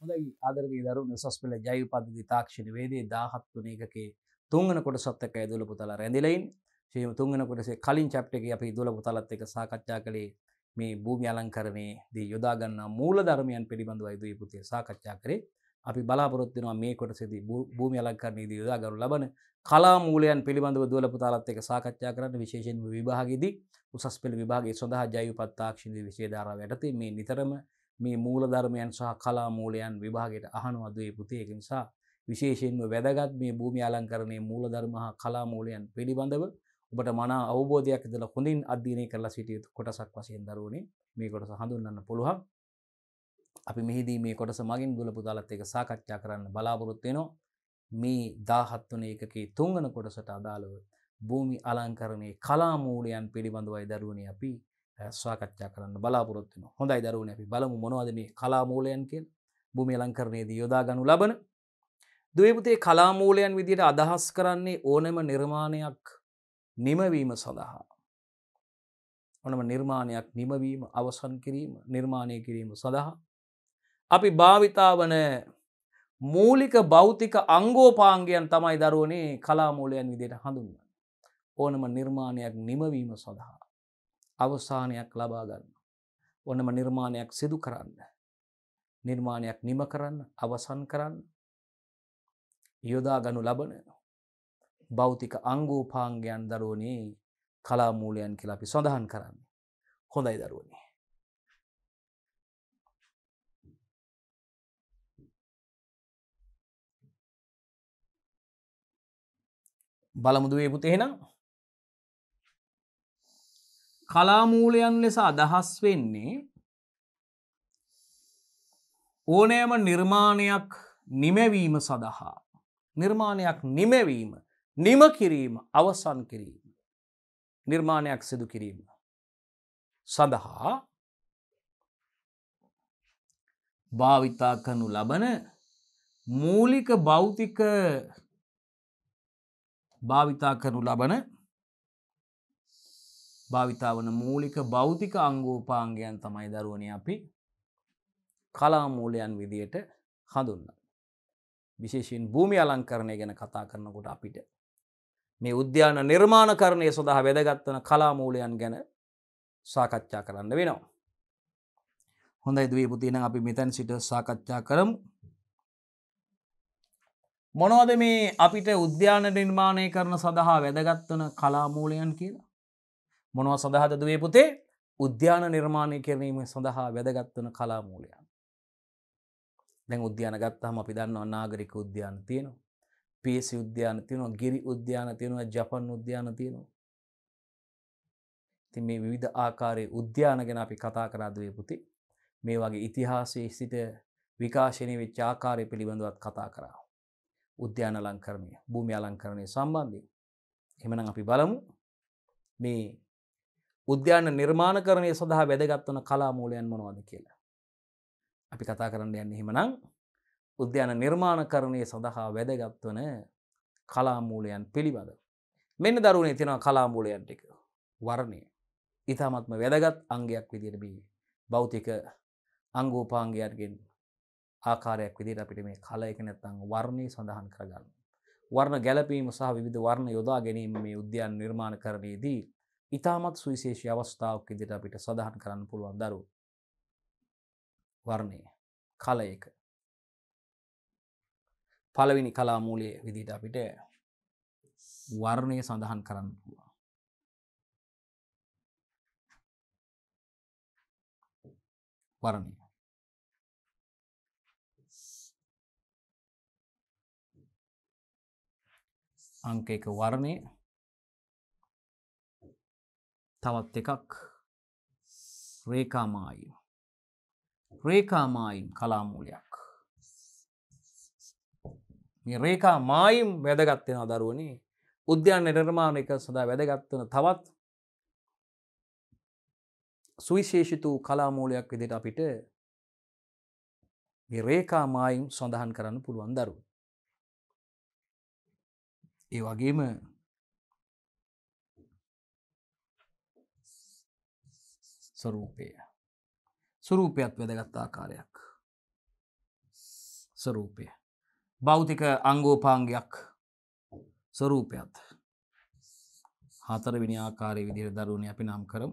හොඳයි ආදරදී දරුණු සස්පෙළ ජෛවපද්ධති තාක්ෂණ වේදේ 17 එකකේ තුන්වන කොටසත් එක්ක ඇදුල පුතලා රැඳිලා ඉන්නේ. එහෙම තුන්වන කොටසේ කලින් chapter එකේ අපි දුල පුතලත් එක්ක සාකච්ඡා කළේ මේ භූමි අලංකරණයේදී යොදා ගන්නා මූල ධර්මයන් පිළිබඳවයි දුවේ පුතේ සාකච්ඡා කරේ. අපි බලාපොරොත්තු වෙනවා මේ කොටසේදී භූමි අලංකරණයේදී යොදා ගනු ලබන කලා මූලයන් පිළිබඳව දුල පුතලත් එක්ක සාකච්ඡා කරන්න විශේෂයෙන්ම විභාගයේදී උසස් පෙළ විභාගයේ සඳහා ජෛවපත් තාක්ෂණයේ විෂය ධාරාව යටතේ මේ නිතරම මේ මූලධර්මයන් සහ කලා මූලයන් විභාගයට අහනුවදේ පුතේ එක නිසා විශේෂයෙන්ම වැදගත් මේ භූමි අලංකරණය මූලධර්ම හා කලා මූලයන් පිළිබඳව ඔබට මනා අවබෝධයක් ඉදල හොඳින් අධ්‍යනය කරලා සිටියුත් කොටසක් වසයෙන් දරුවනේ මේ කොටස හඳුන්න්න පුළුවන් අපි මෙහිදී මේ කොටස මගින් දුල පුදාලත් එක සාකච්ඡා කරන්න බලාපොරොත්වෙනවා මේ දාහත්වන එකකේ තුංගන කොටසට අදාළව භූමි අලංකරණයේ කලාමූලයන් පිළිබඳවයි දරුවනේ අපි ස්වාකච්ඡා කරන්න බලාපොරොත්තුන හොඳයි දරුවන අපි බලමු මොනවදම කලාමූලයන් කියල් භූමි ලංකරණයේදී යොදා ගනු ලබන දවපුතේ කලාමූලයන් විදියට අදහස් කරන්නේ ඕනම නිර්මාණයක් නිමවීම සඳහා ඕනම නිර්මාණයක් නිමවීම අවසන් කිරීම නිර්මාණය කිරීම සඳහා අපි භාවිතාවන මූලික භෞතික අංගෝපාංගයන් තමයි දරුවනේ කලාමූලයන් විදියට හඳුන්න ඕනම නිර්මාණයක් නිමවීම සඳහා අවසානයක් ලබා ගන්න. ඔන්නම නිර්මාණයක් සිදු කරන්න. නිර්මාණයක් නිම කරන්න අවසන් කරන්න. යොදා ගනු ලබන භෞතික අංගෝපාංගයන් දරුවනේ කලාමූලයන් කියලා අපි සඳහන් කරන්න. හොඳයි දරුවනේ. බලමුදුවේ පුතේ එහෙනම් කලාමූලයන් ලෙස අදහස් වෙන්නේ ඕනෑම නිර්මාණයක් නිමැවීම සඳහා නිර්මාණයක් නිමැවීම නිම කිරීම අවසන් කිරීම නිර්මාණයක් සිදු කිරීම සඳහා භාවිතා කනු ලබන මූලික භෞතික භාවිතා කරනු ලබන භාවිතාවන මූලික භෞතික අංගෝපාංගයන් තමයි දරුවන අපි කලාමූලයන් විදියට හඳුන්න. විශේෂයෙන් භූමි අලංකරණය ගැන කතා කරනකොට අපිට. මේ උද්‍යාන නිර්මාණකරණය සොඳහා වැදගත්වන කලාමූලයන් ගැන සාකච්ඡා කරන්න වෙනවා. හොඳයි දී පුතින අපි මෙතැන් සිට සාකච්ඡා කරමු. මොනවද මේ අපිට උද්‍යාන නිර්මාණය කරන සඳහා වැදගත්වන කලාමූලයන් කියලා මොනව සඳහාද දුවේ පුතේ උද්‍යාන නිර්මාණය කිරීම සඳහා වැදගත්වන කලාමූලයන්. දැන් උද්‍යාන ගත්තහම අපි දන්නවා නාගරික උද්‍යාන තියෙනවා. පියසි උද්‍යාන තියෙනවා ගිරි උද්‍යාන තියෙනවා ජපන් උද්‍යාන තියෙනවා. ඉතින් මේ විවිධ ආකාරයේ උද්‍යාන ගැන අපි කතා කරා දුවේ පුතේ. මේ වගේ ඉතිහාසයේ සිට විකාශනය වෙච්ච ආකාරය පිළිබඳවත් කතා කරා. උද්‍යාන අලංකරණය, භූමි අලංකරණය සම්බන්ධයෙන්. එහෙමනම් අපි බලමු මේ උද්‍යාන නිර්මාණකරණය සඳහා වැදගත්වන කලාමූලයන් මොනවද කියලා. අපි කතා කරන්න යන්න හිමනං උද්‍යාන නිර්මාණකරණය සඳහා වැදගත්වන කලාමූලයන් පිළිබඳ. මෙන්න දරුණේ තියෙනවා කලාමූලයන් ටික වර්ණය ඉතාමත්ම වැදගත් අංගයක් විදිරබී බෞතික අංගෝපාංගයන්ගෙන් ආකාරයක් විදිට අපිට මේ කල එක නැත්තං වර්ණය සඳහන් කරගන්න. වර්ණ ගැලපීම සහ විධ වර්ණ යොදා ගැනීම මේ උද්‍යාන් නිර්මාණ කරණයේදී ඉතාමත් සුවිශේෂ අවස්ථාවක් ඉදිට අපිට සඳහන් කරන්න පුළුවන් දරු වර්ණය කලයක පලවිනි කලාමූලයේ විදිට අපිට වර්ණය සඳහන් කරන්න පුළුවන් වරණය. අංක එක වර්ණය තවත් එකක් රේකාමායිම්. රේකාමායිම් කලාමූලයක්. රේකා මායිම් වැදගත්වෙන අදරුවනි උද්‍යාන නිර්මාණයක සඳහා වැදගත්වන තවත් සුවිශේෂිතු කලාමූලයක් විදිට අපිට රේකා මායිම් සඳහන් කරන්න පුළුවන් දරු. ඒ වගේම ස්වරූපය. ස්වරූපයත් වැදගත්තා කාරයක් ස්වරූපය. භෞතික අංගෝපාංගයක් ස්වරූපයත් හතරවිනි ආකාරය විදිර දරුණ අපි නම් කරම්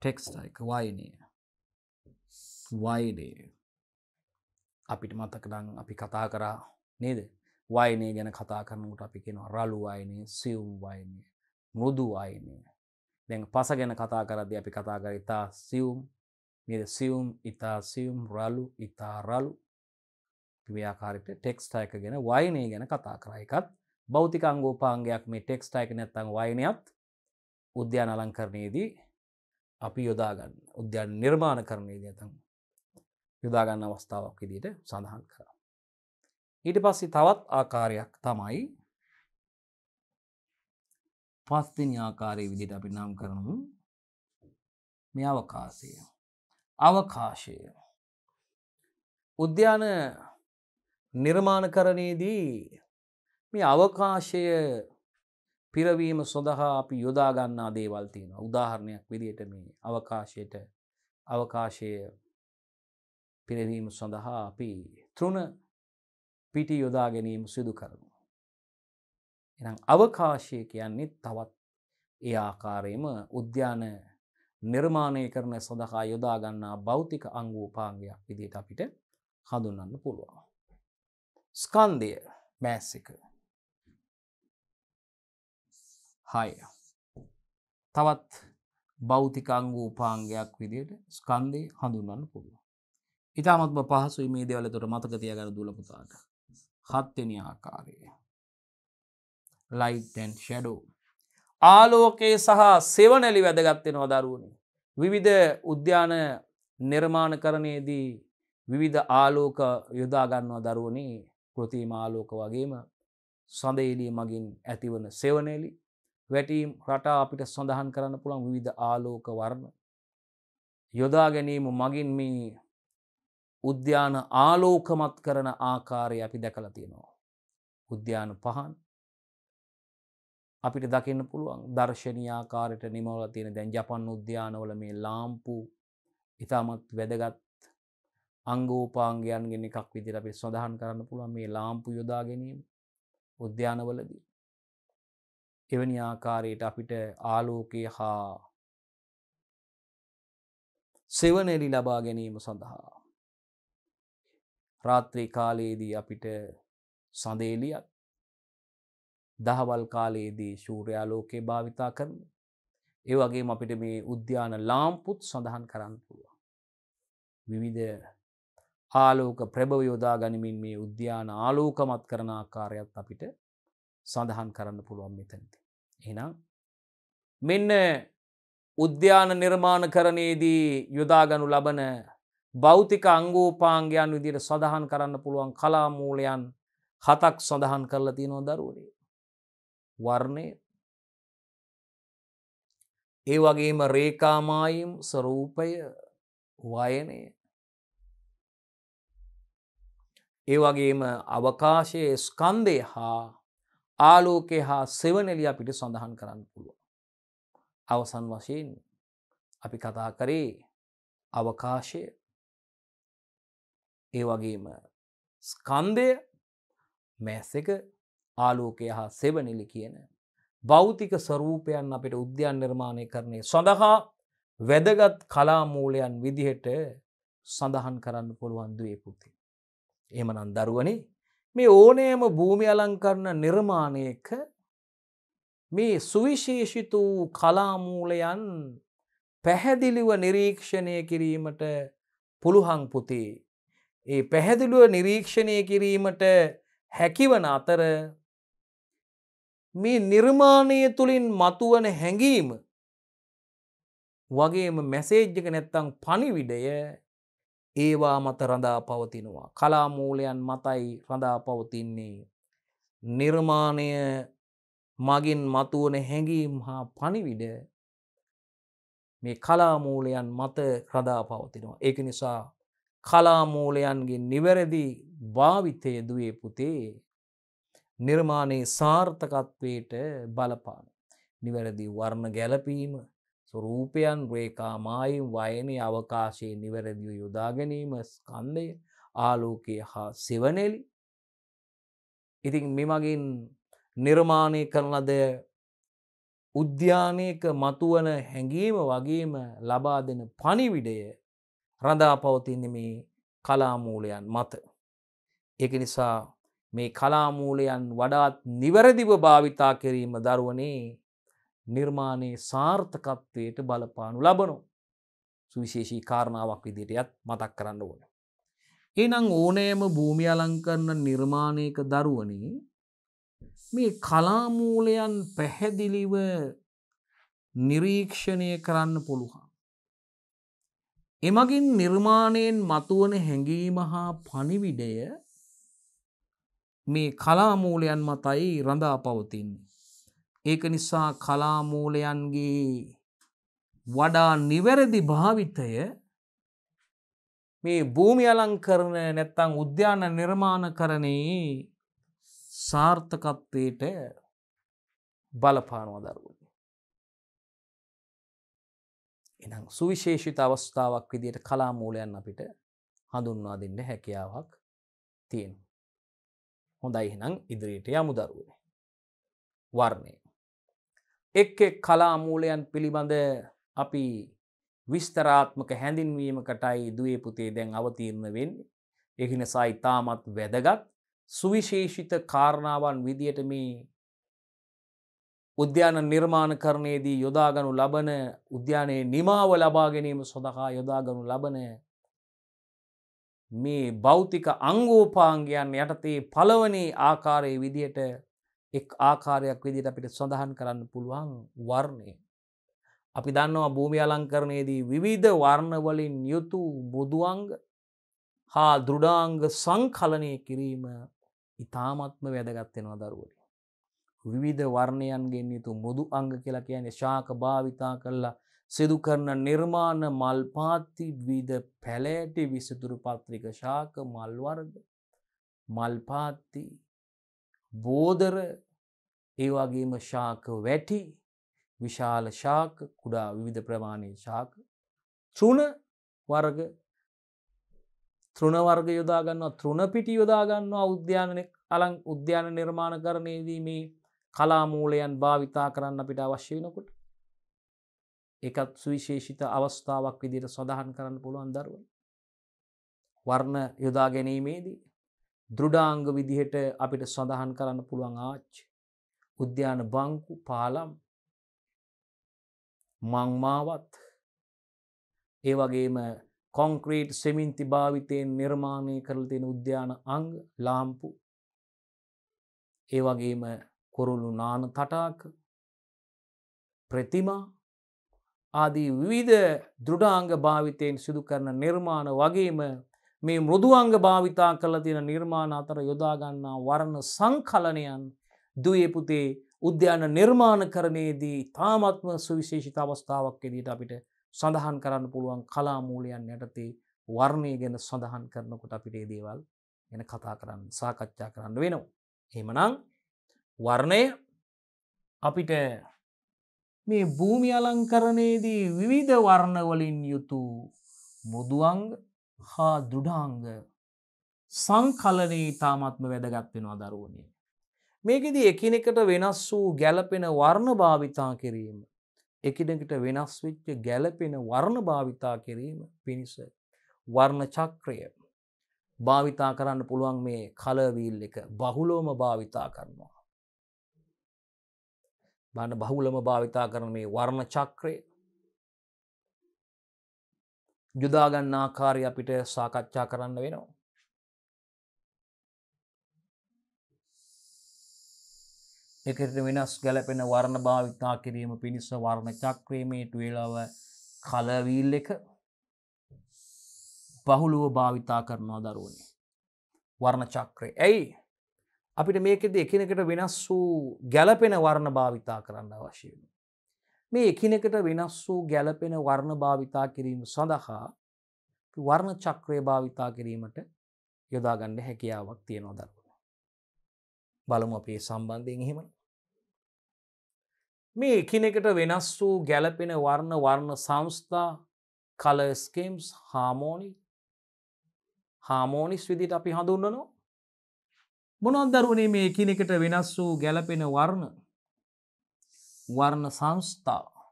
ටෙක්ස්ටයික වයිනය වයිඩේ අපිට මතකඩං අපි කතා කරා නේද වයිනේ ගැන කතා කරනකට අපි කෙනවා රලු අයිනේ සියුම් වයිනේ මුරුදු අයිනේ දැන් පස ගැන කතා කරද්දී අපි කතා කර ඉතා සියුම් නේද සියුම් ඉතා සියුම් රලු ඉතා රලු ක්‍රියාකාරිට ටෙක්ස්ටා එක ගැන වයිනය ගැන කතා කරා එකත් භෞතික අංගෝපාංගයක් මේ ටෙක්ස්ටා එක නැත්තං වයිනයත් උද්‍යාන අලංකරණයේදී අපි යොදාගන්න උද්‍යාන නිර්මාණ කරණයේදී ඇතන් යොදාගන්න අවස්ථාවක් විදිට සඳහන් කරා. ඊට පස්සේ තවත් ආකාරයක් තමයි පස්තිනි ආකාරය විදිට අපි නම් කරනු මේ අවකාශය අවකාශය උද්‍යාන නිර්මාණ කරණයේදී මේ අවකාශය පිරවීම සොඳහා අපි යොදාගන්නා දේවල් තියෙන උදාහරණයක් විදියට මේ අවකාශයට අවකාශය පිරවීම සඳහා අපි තෘුණ පිටි යොදා ගැනීම සිදු කරනු. එනම් අවකාශය කියන්නේ තවත් ඒ ආකාරයම උද්‍යාන නිර්මාණය කරන සඳහා යොදාගන්නා භෞතික අංගූපාංගයක් විදියට අපිට හඳුන්න්න පුළුවන්. ස්කන්දය මෑස්සික හය තවත් භෞතික අංගූපාංගයක් විදියට ස්කන්දය හඳුන්න්න පුළුව. ඉතාමත්ම පහසු මේ දේවලතොට මතකතිය ගැන දුලපුතාට හත්වෙන ආකාරයේ ලයිටන් ෂඩෝ. ආලෝකයේ සහ සෙවනැලි වැදගත්වෙනවා දරුවනි. විවිධ උද්‍යාන නිර්මාණකරණයේදී විවිධ ආලෝක යොදාගන්නවා දරුවනි කෘතිීම ආලෝක වගේම සඳේලිය මගින් ඇතිවන සෙවනේලි වැටීම් රටා අපිට සඳහන් කරන්න පුළන් විධ ආලෝක වර්ණ යොදා ගැනීම මගින් මේ උද්‍යාන ආලෝකමත් කරන ආකාරය අපි දැකළ තියෙනවා. උද්‍යාන පහන් අපිට දකින්න පුළුවන් දර්ශනයාකාරයට නිමවල තියෙන දැන් ජපන් උද්‍යානවල මේ ලාම්පු ඉතාමත් වැදගත් අංගෝපාංගයන්ගෙන් එකක් විදිර අපි සොඳහන් කරන්න පුළුවන් මේ ලාම්පු යොදා ගැනීම උද්‍යානවලදී. එවැනි ආකාරයට අපිට ආලෝකය හා සෙවනෙලි ලබා ගැනීම සඳහා. රාත්‍රී කාලයේදී අපිට සඳේලියත් දහවල් කාලයේදී ශූරයාලෝකය භාවිතා කරන. ඒ වගේ අපිට මේ උද්‍යාන ලාම්පුත් සඳහන් කරන්න පුළුවන්. විවිධ ආලෝක ප්‍රභව යොදා ගනිමින් මේ උද්‍යාන ආලෝකමත් කරන ආකාරයත් අපිට සඳහන් කරන්න පුළුවන් මෙතැනති. එනම් මෙන්න උද්‍යාන නිර්මාණ කරණයේදී යොදාගනු ලබන භෞතික අංගෝපාංගයන් විදියට සඳහන් කරන්න පුළුවන් කලාමූලයන් හතක් සඳහන් කරලා තියෙනෝ දරුවනේ වර්ණය ඒ වගේම රේකාමායිම් ස්වරූපය වයනය ඒ වගේම අවකාශයේ ස්කන්දය හා ආලෝකය හා සෙවනෙලිය අපිට සඳහන් කරන්න පුළුව. අවසන් වශයෙන් අපි කතා කරේ අවකාශය ඒ වගේම ස්කන්දය මැස්සක ආලෝකය හා සෙවනිලි කියන. භෞතික ස්වරූපයන් අපට උද්‍යාන් නිර්මාණය කරණය සඳහා වැදගත් කලාමූලයන් විදිහට සඳහන් කරන්න පුළුවන් දේ පුති. එහමනන් දරුවනේ මේ ඕනෑම භූමි අලංකරන නිර්මාණයක මේ සුවිශේෂිත වූ කලාමූලයන් පැහැදිලිව නිරීක්ෂණය කිරීමට පුළුහන් පුතේ. ඒ පැහැදිලුව නිරීක්ෂණය කිරීමට හැකිවන අතර මේ නිර්මාණය තුළින් මතුවන හැඟීම වගේම මැසේජ්ජක නැත්තං පනිවිඩය ඒවා මත රඳා පවතිනවා. කලාමූලයන් මතයි රඳා පවතින්නේ. නිර්මාණය මගින් මතුවන හැඟීම් හා පනිවිඩ මේ කලාමූලයන් මත රදා පවතිනවා. ඒක නිසා කලාමූලයන්ගේ නිවැරදි භාවිතය දුවේ පුතේ නිර්මාණයේ සාර්ථකත්වයට බලපාන. නිවැරදි වර්ණ ගැලපීම ස්වරූපයන් රේකා මායිම් වයනේ අවකාශයේ නිවැරදිව යොදාගැනීම ස්කන්දය ආලෝකය හා සෙවනෙලි ඉතින් මෙමගින් නිර්මාණය කරනද උද්‍යානයක මතුවන හැඟීම වගේම ලබා දෙන පනිවිඩය රඳා පවතින්න මේ කලාමූලයන් මත. එක නිසා මේ කලාමූලයන් වඩාත් නිවැරදිව භාවිතා කිරීම දරුවනේ නිර්මාණයේ සාර්ථකත්වයට බලපානු ලබනු සුවිශේෂී කාරණාවක් විදිටයත් මතක් කරන්න ඕන. එනං ඕනෑම භූමි අලංකරන නිර්මාණයක දරුවනේ මේ කලාමූලයන් පැහැදිලිව නිරීක්ෂණය කරන්න පුළුවන්. එමගින් නිර්මාණයෙන් මතුවන හැඟීම හා පනිවිඩය මේ කලාමූලයන් මතයි රඳා පවතින්නේ. ඒක නිසා කලාමූලයන්ගේ වඩා නිවැරදි භාවිතය මේ භූමි අලංකරන නැත්තං උද්‍යාන නිර්මාණ කරණයේ සාර්ථකත්වයට බලපානව දරුවන. එනම් සුවිශේෂිත අවස්ථාවක් විදියට කලාමූලයන් අපිට හඳුන්වා දෙන්න හැකියාවක් තියෙන. හොඳයි එහෙනම් ඉදිරියට යමු දරුවනේ. වර්ණය. එක් එක් කලා මූලයන් පිළිබඳ අපි විස්තරාත්මක හැඳින්වීමකටයි දුවේ පුතේ දැන් අවතීර්ණ වෙන්නේ. එහිනසා ඉතාමත් වැදගත් සුවිශේෂිත කාරණාවන් විදියට මේ උද්‍යාන නිර්මාණකරණයේදී යොදාගනු ලබන උද්‍යානයේ නිමාව ලබා ගැනීම සොඳහා යොදාගනු ලබන මේ භෞතික අංගෝපාංගයන් යටතේ පළවනේ ආකාරයේ විදියට එක් ආකාරයක් විදිට අපිට සඳහන් කරන්න පුළුවන් වර්ණය. අපි දන්නවා භූමි අලංකරණයේදී විවිධ වර්ණවලින් යුතු බොදුවංග හා දෘඩාංග සංකලනය කිරීම ඉතාමත්ම වැදගත්වෙනවා දරුවට. විවිධ වර්ණයන්ගෙන් යුතු මුොදු අංග කියලා කියන්නේ ශාක භාවිතා කරලා සිදුකරන නිර්මාණ මල් පාත්ති විද පැලෑටි විසිතුරු පත්‍රික ශාක මල්වර්ග මල්පාත්ති බෝදර ඒවාගේම ශාක වැටි විශාල ශාක කුඩා විවිධ ප්‍රමාණයේ ශාක තෘුණ වර්ග තෘණවර්ග යොදාගන්නවා තෘණපිටි යොදාගන්නවා උද්‍යානන අලං උද්‍යාන නිර්මාණ කරණයේදී මේ කලාමූලයන් භාවිතා කරන්න අපිට අවශ්‍ය වෙනකොට එකත් සුවිශේෂිත අවස්ථාවක් විදිට සඳහන් කරන්න පුළුවන් දරුව. වර්ණ යොදා ගැනීමේදී. දෘඩාංග විදිහට අපිට සඳහන් කරන්න පුළුවන් ආච්ච. උද්‍යාන බංකු පාලම් මංමාවත් ඒ වගේම කොංක්‍රීට් සෙමින්ති භාවිතයෙන් නිර්මාණය කරල තියෙන උද්‍යාන අංග ලාම්පු ඒ වගේම කොරුළු නාන තටාක ප්‍රතිමා ආදී විවිධ දෘඩාංග භාවිතයෙන් සිදු කරන නිර්මාණ වගේම මේ මෘදුවංග භාවිතා කළ තියෙන නිර්මාණ අතර යොදාගන්නා වර්ණ සංකලනයන් දුවේ පුතේ උද්‍යාන නිර්මාණකරණයේදී තාමත්ම සුවිශේෂිත අවස්ථාවක් එදිට අපිට සඳහන් කරන්න පුළුවන් කලාමූලයන් යටතේ වර්ණය ගැන සඳහන් කරනකොට අපිට දේවල් ගැන කතා කරන්න සාකච්ඡා කරන්න වෙනවා. එහෙමනම් වර්ණය අපිට මේ භූමි අලංකරණයේදී විවිධ වර්ණවලින් යුතු මුදුවංග හා දුඩාංග සංකලනී තාමත්ම වැදගත්වෙනවා දරුවනය. මේකෙදී එකිනෙකට වෙනස් වූ ගැලපෙන වර්ණ භාවිතා කිරීම. එකනෙකට වෙනස් විච්ච ගැලපෙන වර්ණ භාවිතා කිරීම පිණිස වර්ණ චක්‍රය භාවිතා කරන්න පුළුවන් මේ කලවීල් එක බහුලෝම භාවිතා කරනවා. බන්න බහුලම භාවිතා කරන මේ වර්ණ චක්‍රය යුදාගන්න ආකාරය අපිට සාකච්ඡා කරන්න වෙනවා. එකට වෙනස් ගැලපෙන වර්ණ භාවිතා කිරීම පිණිස වර්ණ චක්‍රීමේට වෙලාව කලවීල් එක බහුලුව භාවිතා කරනවා දරුවනේ. වර්ණ චක්‍රය ඇයි අපිට මේකෙද එකනකට වෙනස් වූ ගැලපෙන වර්ණ භාවිතා කරන්න අවශ්‍යය. මේ එකනකට වෙනස් වූ ගැලපෙන වර්ණ භාවිතා කිරීම සඳහා වර්ණ චක්‍රය භාවිතා කිරීමට යොදාගන්න හැකියාවක් තියෙනවා දරුණ. බලමු අපේ සම්බන්ධයෙන් එහෙමන. මේ එකනෙකට වෙනස් වූ ගැලපෙන වර්ණ වර්ණ සංස්ථා කලස්කම්ස් හාමෝනි හාමෝනිස් විදිට අපි හඳුන්නනවා මොනොන්දරුවනේ මේ එකනෙකට වෙනස් වූ ගැලපෙන වර්ණ වර්ණ සංස්ථා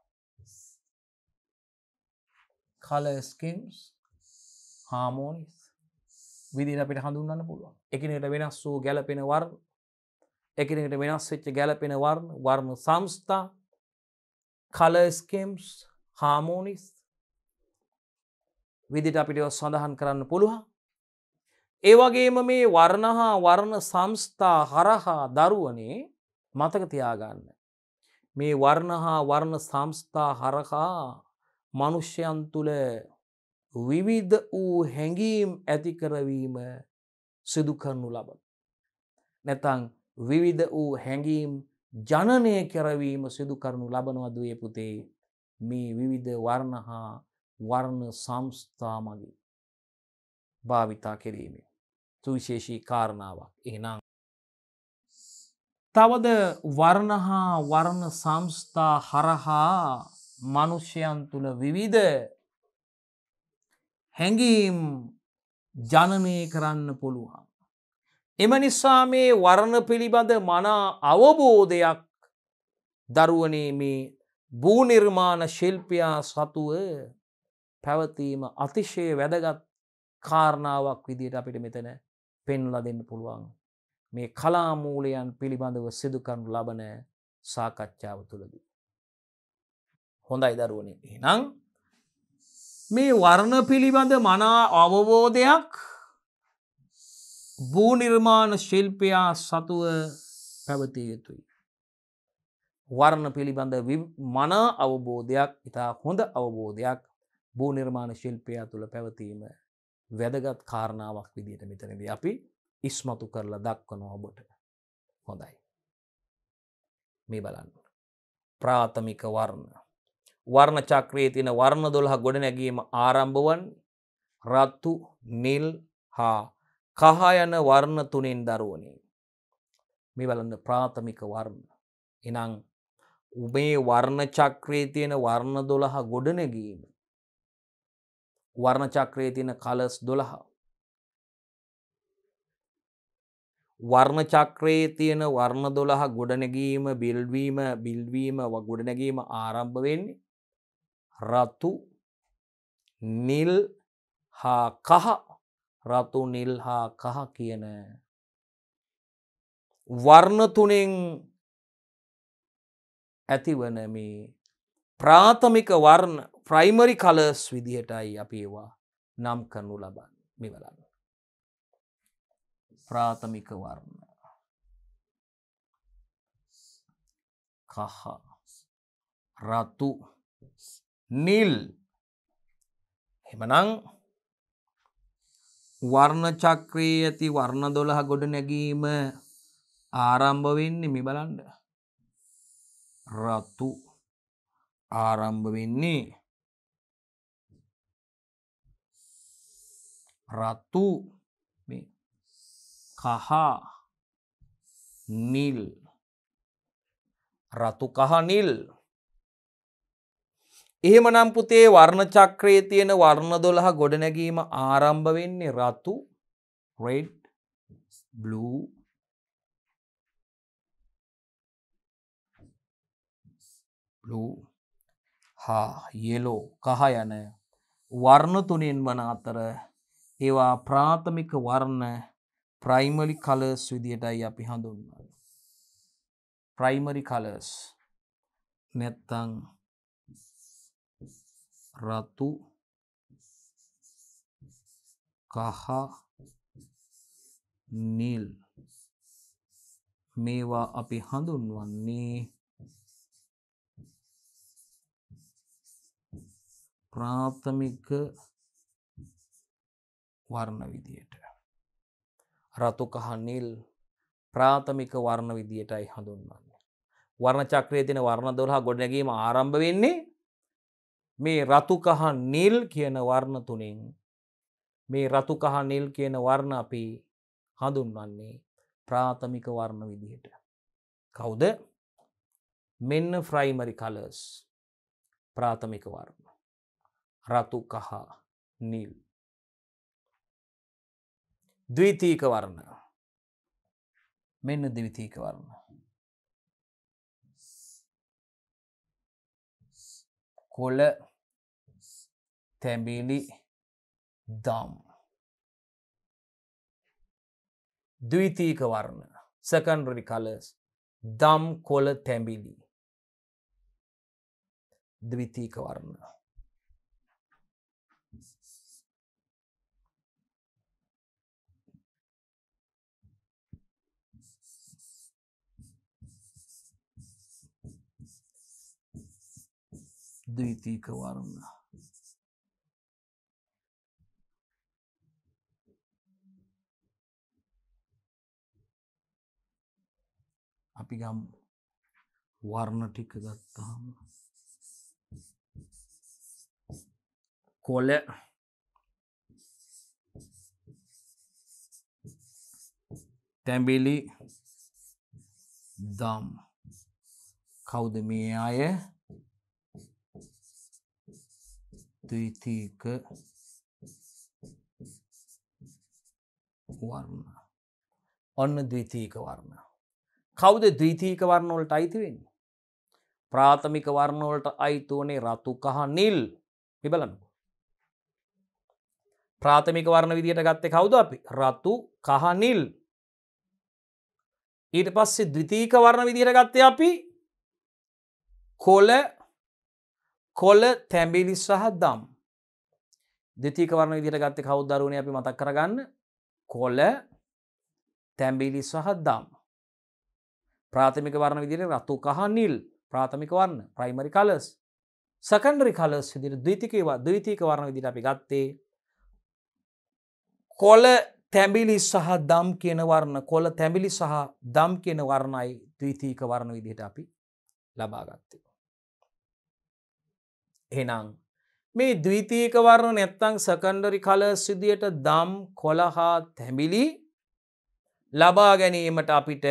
කලස්කම්ස් හාමෝනිස් විදිර අපිට හඳුන්න්න පුළුවන් එකනට වෙනස් වූ ගැලපෙන වර් එකනට වෙනස් වෙච්ච ගැලපෙන වර්ණ වර්ම සංස්ථා කලස්කම්ස් හාමෝනිස් විදිට අපිට සඳහන් කරන්න පුළුවන් ඒවගේම මේ වර්ණහා වර්ණ සංස්ථා හරහා දරුවනේ මතකතියාගන්න. මේ වර්ණහා වර්ණ සංස්ථා හරකා මනුෂ්‍යයන් තුළ විවිධ වූ හැඟීම් ඇතිකරවීම සිදු කරනු ලබ. නැතං විවිධ වූ හැඟීම් ජනනය කරවීම සිදු කරනු ලබනවදේ පුතේ මේ විවිධ වර්ණහා වර්ණ සංස්ථා මගේ භාවිතා කිරීමේ. සුවිශේෂී කාරණාවක්. එහනම් තවද වර්ණහා වර්ණ සංස්ථා හරහා මනුෂ්‍යයන් තුළ විවිධ හැඟීම් ජනමය කරන්න පුළුවන්. එම නිසා මේ වරණ පිළිබඳ මනා අවබෝධයක් දරුවනේ මේ භූනිර්මාණ ශිල්පයා සතුව පැවතීම අතිශය වැදගත් කාරණාවක් විදියට අපිට මෙතන පෙන්ලා දෙන්න පුළුවන් මේ කලාමූලයන් පිළිබඳව සිදුකරනු ලබන සාකච්ඡාව තුළදී. හොඳයි දරුවනේ එනම් මේ වර්ණ පිළිබඳ මනා අවබෝධයක් භූනිර්මාණ ශිල්පයා සතුව පැවතිය යුතුයි. වර්ණ පිළිබඳ මනා අවබෝධයක් ඉතා හොඳ අවබෝධයක් භූනිර්මාණ ශිල්පයා තුළ පැවතීම වැදගත් කාරණාවක් විදියට මෙතනද අපි ඉස්මතු කරලා දක්වන ඔබට හොඳයි. මේ බලන්න. ප්‍රාථමික වර්ණ. වර්ණ චක්‍රයේ තින වර්ණ දොළහ ගොඩ නැගීම ආරම්භවන් රත්තු නිල් හා කහයන වර්ණ තුනෙන් දරුවනේ. මේ බලන්න ප්‍රාථමික වර්ණ. එනං උබේ වර්ණ චක්‍රයේ තියෙන වර්ණ දොළහ ගොඩනැගීම වර්ණචක්‍රයේ තියෙන කලස් දොළහ වර්ණචක්‍රයේ තියෙන වර්ණ දොළහ ගොඩනැගීම බිල්වීම බිල්වීම ගොඩනැගීම ආරම්භ වෙන්නේ රතු නිල් හා කහ රතු නිල් හා කහ කියන වර්ණතුනෙන් ඇතිවන මේ ප්‍රාථමික වර්ණ ප්‍රයිමරි කලස් විදිහටයි අපි ඒවා නම් කරනු ලබන්න මෙවලන්න. ප්‍රාථමික වර්ණ කහ රතු නිල් එමනං වර්ණචක්‍රයේ ඇති වර්ණ දොළහ ගොඩ නැගීම ආරම්භ වෙන්නේ මෙ බලන්ඩ රතු ආරම්භ වෙන්නේ රතු කහා නිල් රතු කහ නිල් එහෙමනම් පුතේ වර්ණ චක්‍රයේ තියෙන වර්ණ දොළහ ගොඩනැගීම ආරම්භ වෙන්නේ රතු රෙඩ් blue blue හා යෙලෝ කහ යන වර්ණ තුනෙන් වන අතර ඒවා ප්‍රාථමික වර්ණ ප්‍රයිමරි කලර්ස් විදිහටයි අපි හඳුන්වන්නේ. ප්‍රයිමරි කලර්ස් නැත්තම් රතු කහ නිල් මේවා අපි හඳුන්වන්නේ ප්‍රාථමික වර්ණ විදියට. රතු කහ නිල් ප්‍රාථමික වර්ණ විදියටයි හඳුන්වන්නේ. වර්ණ චක්‍රය තින වර්ණ දොල්හා ගොඩනැගීම ආරම්භ වෙන්නේ මේ රතුකහ නිල් කියන වර්ණ තුළින් මේ රතුකහ නිල් කියන වර්ණ අපි හඳුන්වන්නේ ප්‍රාථමික වර්ණ විදියට. කවුද මෙන්න ෆ්‍රයිමරි කලස් ප්‍රාථමික වර්ණ රතුකහ නිල්. දවිතීක වර්ණ මෙන්න දෙවිතීක වර්ණ කොල තැබිලි දම් දවිතීක වර්ණ සකන්රි කලස් දම් කොල තැබිලි දවිතීක වර්ණ ද්විතීක වර්ණ අපි ගම් වර්ණ ටික ගත්තාම කොල තැඹිලි දම් කෞද මේ අය द्वितीक වර්ණ ඔන්න ද්විතීක වර්ණ. කවුද ද්විතීක වර්ණවලට අයිතිවෙන්. ප්‍රාථමික වර්ණවලට අයිතුවනේ රතු කහ නිල් හිබලන්නකු. ප්‍රාථමික වර්ණ විදියට ගත්තේ කවුද අපි රතු කහ නිල් ඊට පස්සේ ද්විතීක වර්ණ විදිහට ගත්තේ අපි කොල කොල තැඹිලි සහ දම්. දෙතිකවරණ විදිට ගත්ත කෞද්දරුණය අපි මතක් කරගන්න කොල තැඹිලි සහ දම්. ප්‍රාථමික වරණ විදිර රතු කහ නිල් ප්‍රාථමික වන්න ප්‍රයිමරි කලස් සකන්ඩරි කලස් විදිර දීතිකවා දවිතික වරණ විදිට අපි ගත්තේ කොල තැඹිලි සහ දම් කියන වර්ණ කොල තැඹිලි සහ දම් කියන වරණයි දවිතීක වරණ විදිහට අපි ලබාගත්තේ හෙනං. මේ දවිතීක වර්ණ නැත්තං සකන්ඩරි කල සිදියට දම් කොළහා තැමිලි ලබා ගැනීමට අපිට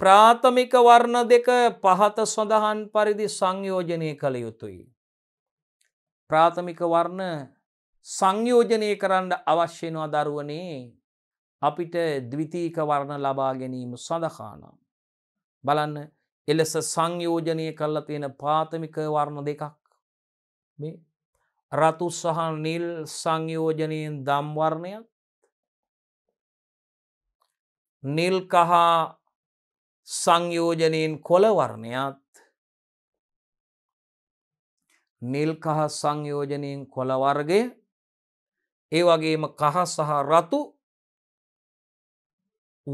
ප්‍රාථමික වර්ණ දෙක පහත සොඳහන් පරිදි සංයෝජනය කළ යුතුයි. ප්‍රාථමික වර්ණ සංයෝජනය කරන්න අවශ්‍යනවා දරුවනේ අපිට දවිතීක වර්ණ ලබා ගැනීම සඳහානම්. බලන්න එලෙස සංයෝජනය කරලා තියෙන පාතමික වර්ණ දෙකක් රතු සහ නිල් සංයෝජනයෙන් දම්වර්ණයක් නිල් කහා සංයෝජනයෙන් කොළවර්ණයත් නිල් කහ සංයෝජනයෙන් කොළවර්ගය ඒ වගේම කහ සහ රතු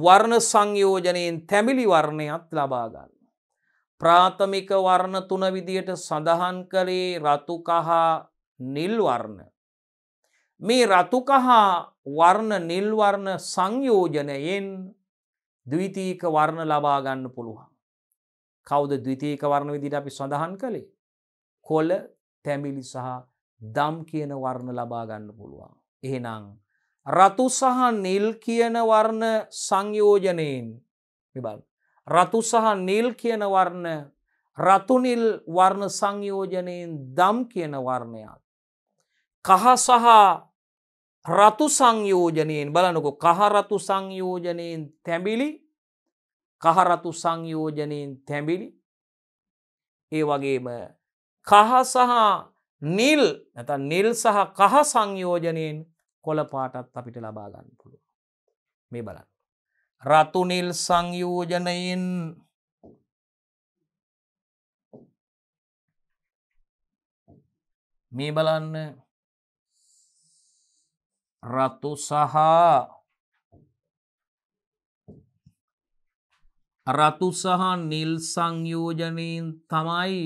වර්ණ සංයෝජනයෙන් තැමිලි වර්ණයත් ලබාගන්න. ප්‍රාථමික වර්ණ තුන විදියට සඳහන් කළේ රතුකහා නිල්වර්ණ. මේ රතුකහා වර්ණ නිල්වර්ණ සංයෝජනයෙන් දවිතීක වර්ණ ලබාගන්න පුළුවන්. කෞද දවිතීක වර්ණ විදිට අපි සඳහන් කළේ. කොල තැමිලි සහ දම් කියන වර්ණ ලබාගන්න පුළුවන්. එහෙනම් රතු සහ නිල් කියන වර්ණ සංයෝජනයෙන් බල් රතු සහ නිල් කියන වර්ණ රතුනිල් වර්ණ සංයෝජනයෙන් දම් කියන වර්ණයක්. කහ සහ රතු සංයෝජනයෙන් බලනකො කහරතු සංයෝජනයෙන් තැබිලි කහරතු සංයෝජනයෙන් තැබිලි ඒ වගේම කහ සහ නිල් නැත නිල් සහ කහ සංයෝජනයෙන් කොළපාටත් අපිට ලබාගන්න පුළුව මේ බලන්න රතුනිල් සංයෝජනයෙන් මේ බලන්න රතු සහ රතු සහ නිල් සංයෝජනයෙන් තමයි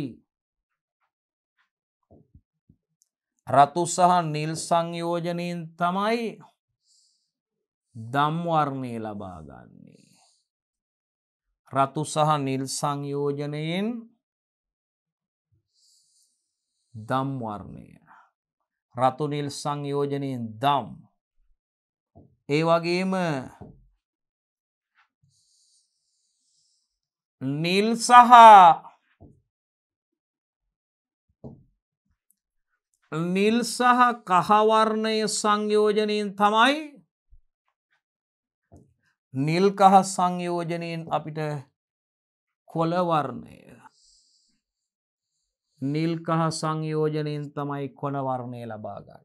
රතු සහ නිල් සංයෝජනයෙන් තමයි දම්වර්ණය ලබාගන්නේ. රතු සහ නිල් සංයෝජනයෙන් දම්වර්ණය රතුනිල් සංයෝජනයෙන් දම් ඒ වගේම නිල් සහ නිල් සහ කහවර්ණය සංයෝජනයෙන් තමයි නිල්කහ සංයෝජනයෙන් අපිට කොලවර්ණය නිල්කහ සංයෝජනයෙන් තමයි කොනවර්ණය ලබාගන්න.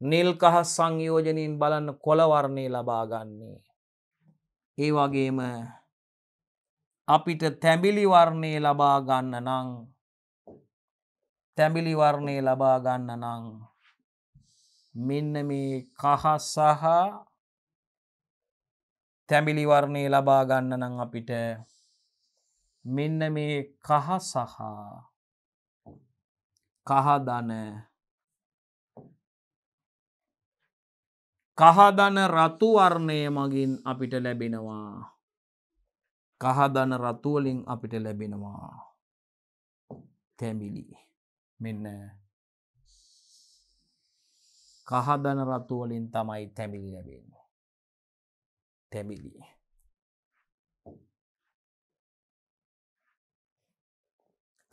නිල්කහ සංයෝජනයෙන් බලන්න කොලවර්ණය ලබාගන්නේ. ඒ වගේම අපිට තැබිලිවර්ණය ලබාගන්න නං තැබිලිවර්ණය ලබාගන්න නං මෙන්න මේ කහ සහ තැඹිලිවර්ණය ලබා ගන්න නම් අපිට මෙන්න මේ කහ සහ කහදන කහදන රතුවර්ණය මගින් අපිට ලැබෙනවා කහදන රතුවලින් අපිට ලැබෙනවා තැමිලි මෙන්න කහදන රතුවලින් තමයි තැමිලි ලැබෙන්නේ තැබිලි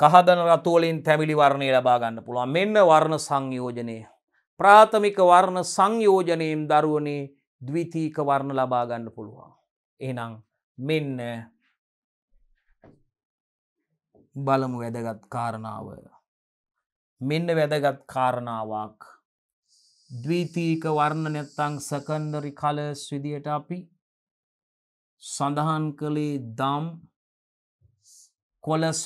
කහදන රතුවලින් තැමිලි වර්ණය ලබා ගන්න පුළුවන් මෙන්න වර්ණ සංයෝජනය ප්‍රාථමික වර්ණ සංයෝජනයෙන් දරුවනේ දවිතීක වර්ණ ලබා ගන්න පුළුවන් එනම් මෙන්න බලමු වැදගත් කාරණාව මෙන්න වැදගත් කාරණාවක් දවිතීක වර්ණ නැත්තං සකන්දරි කලස් විදියට අපි සඳහන් කළේ දම් කොල සහ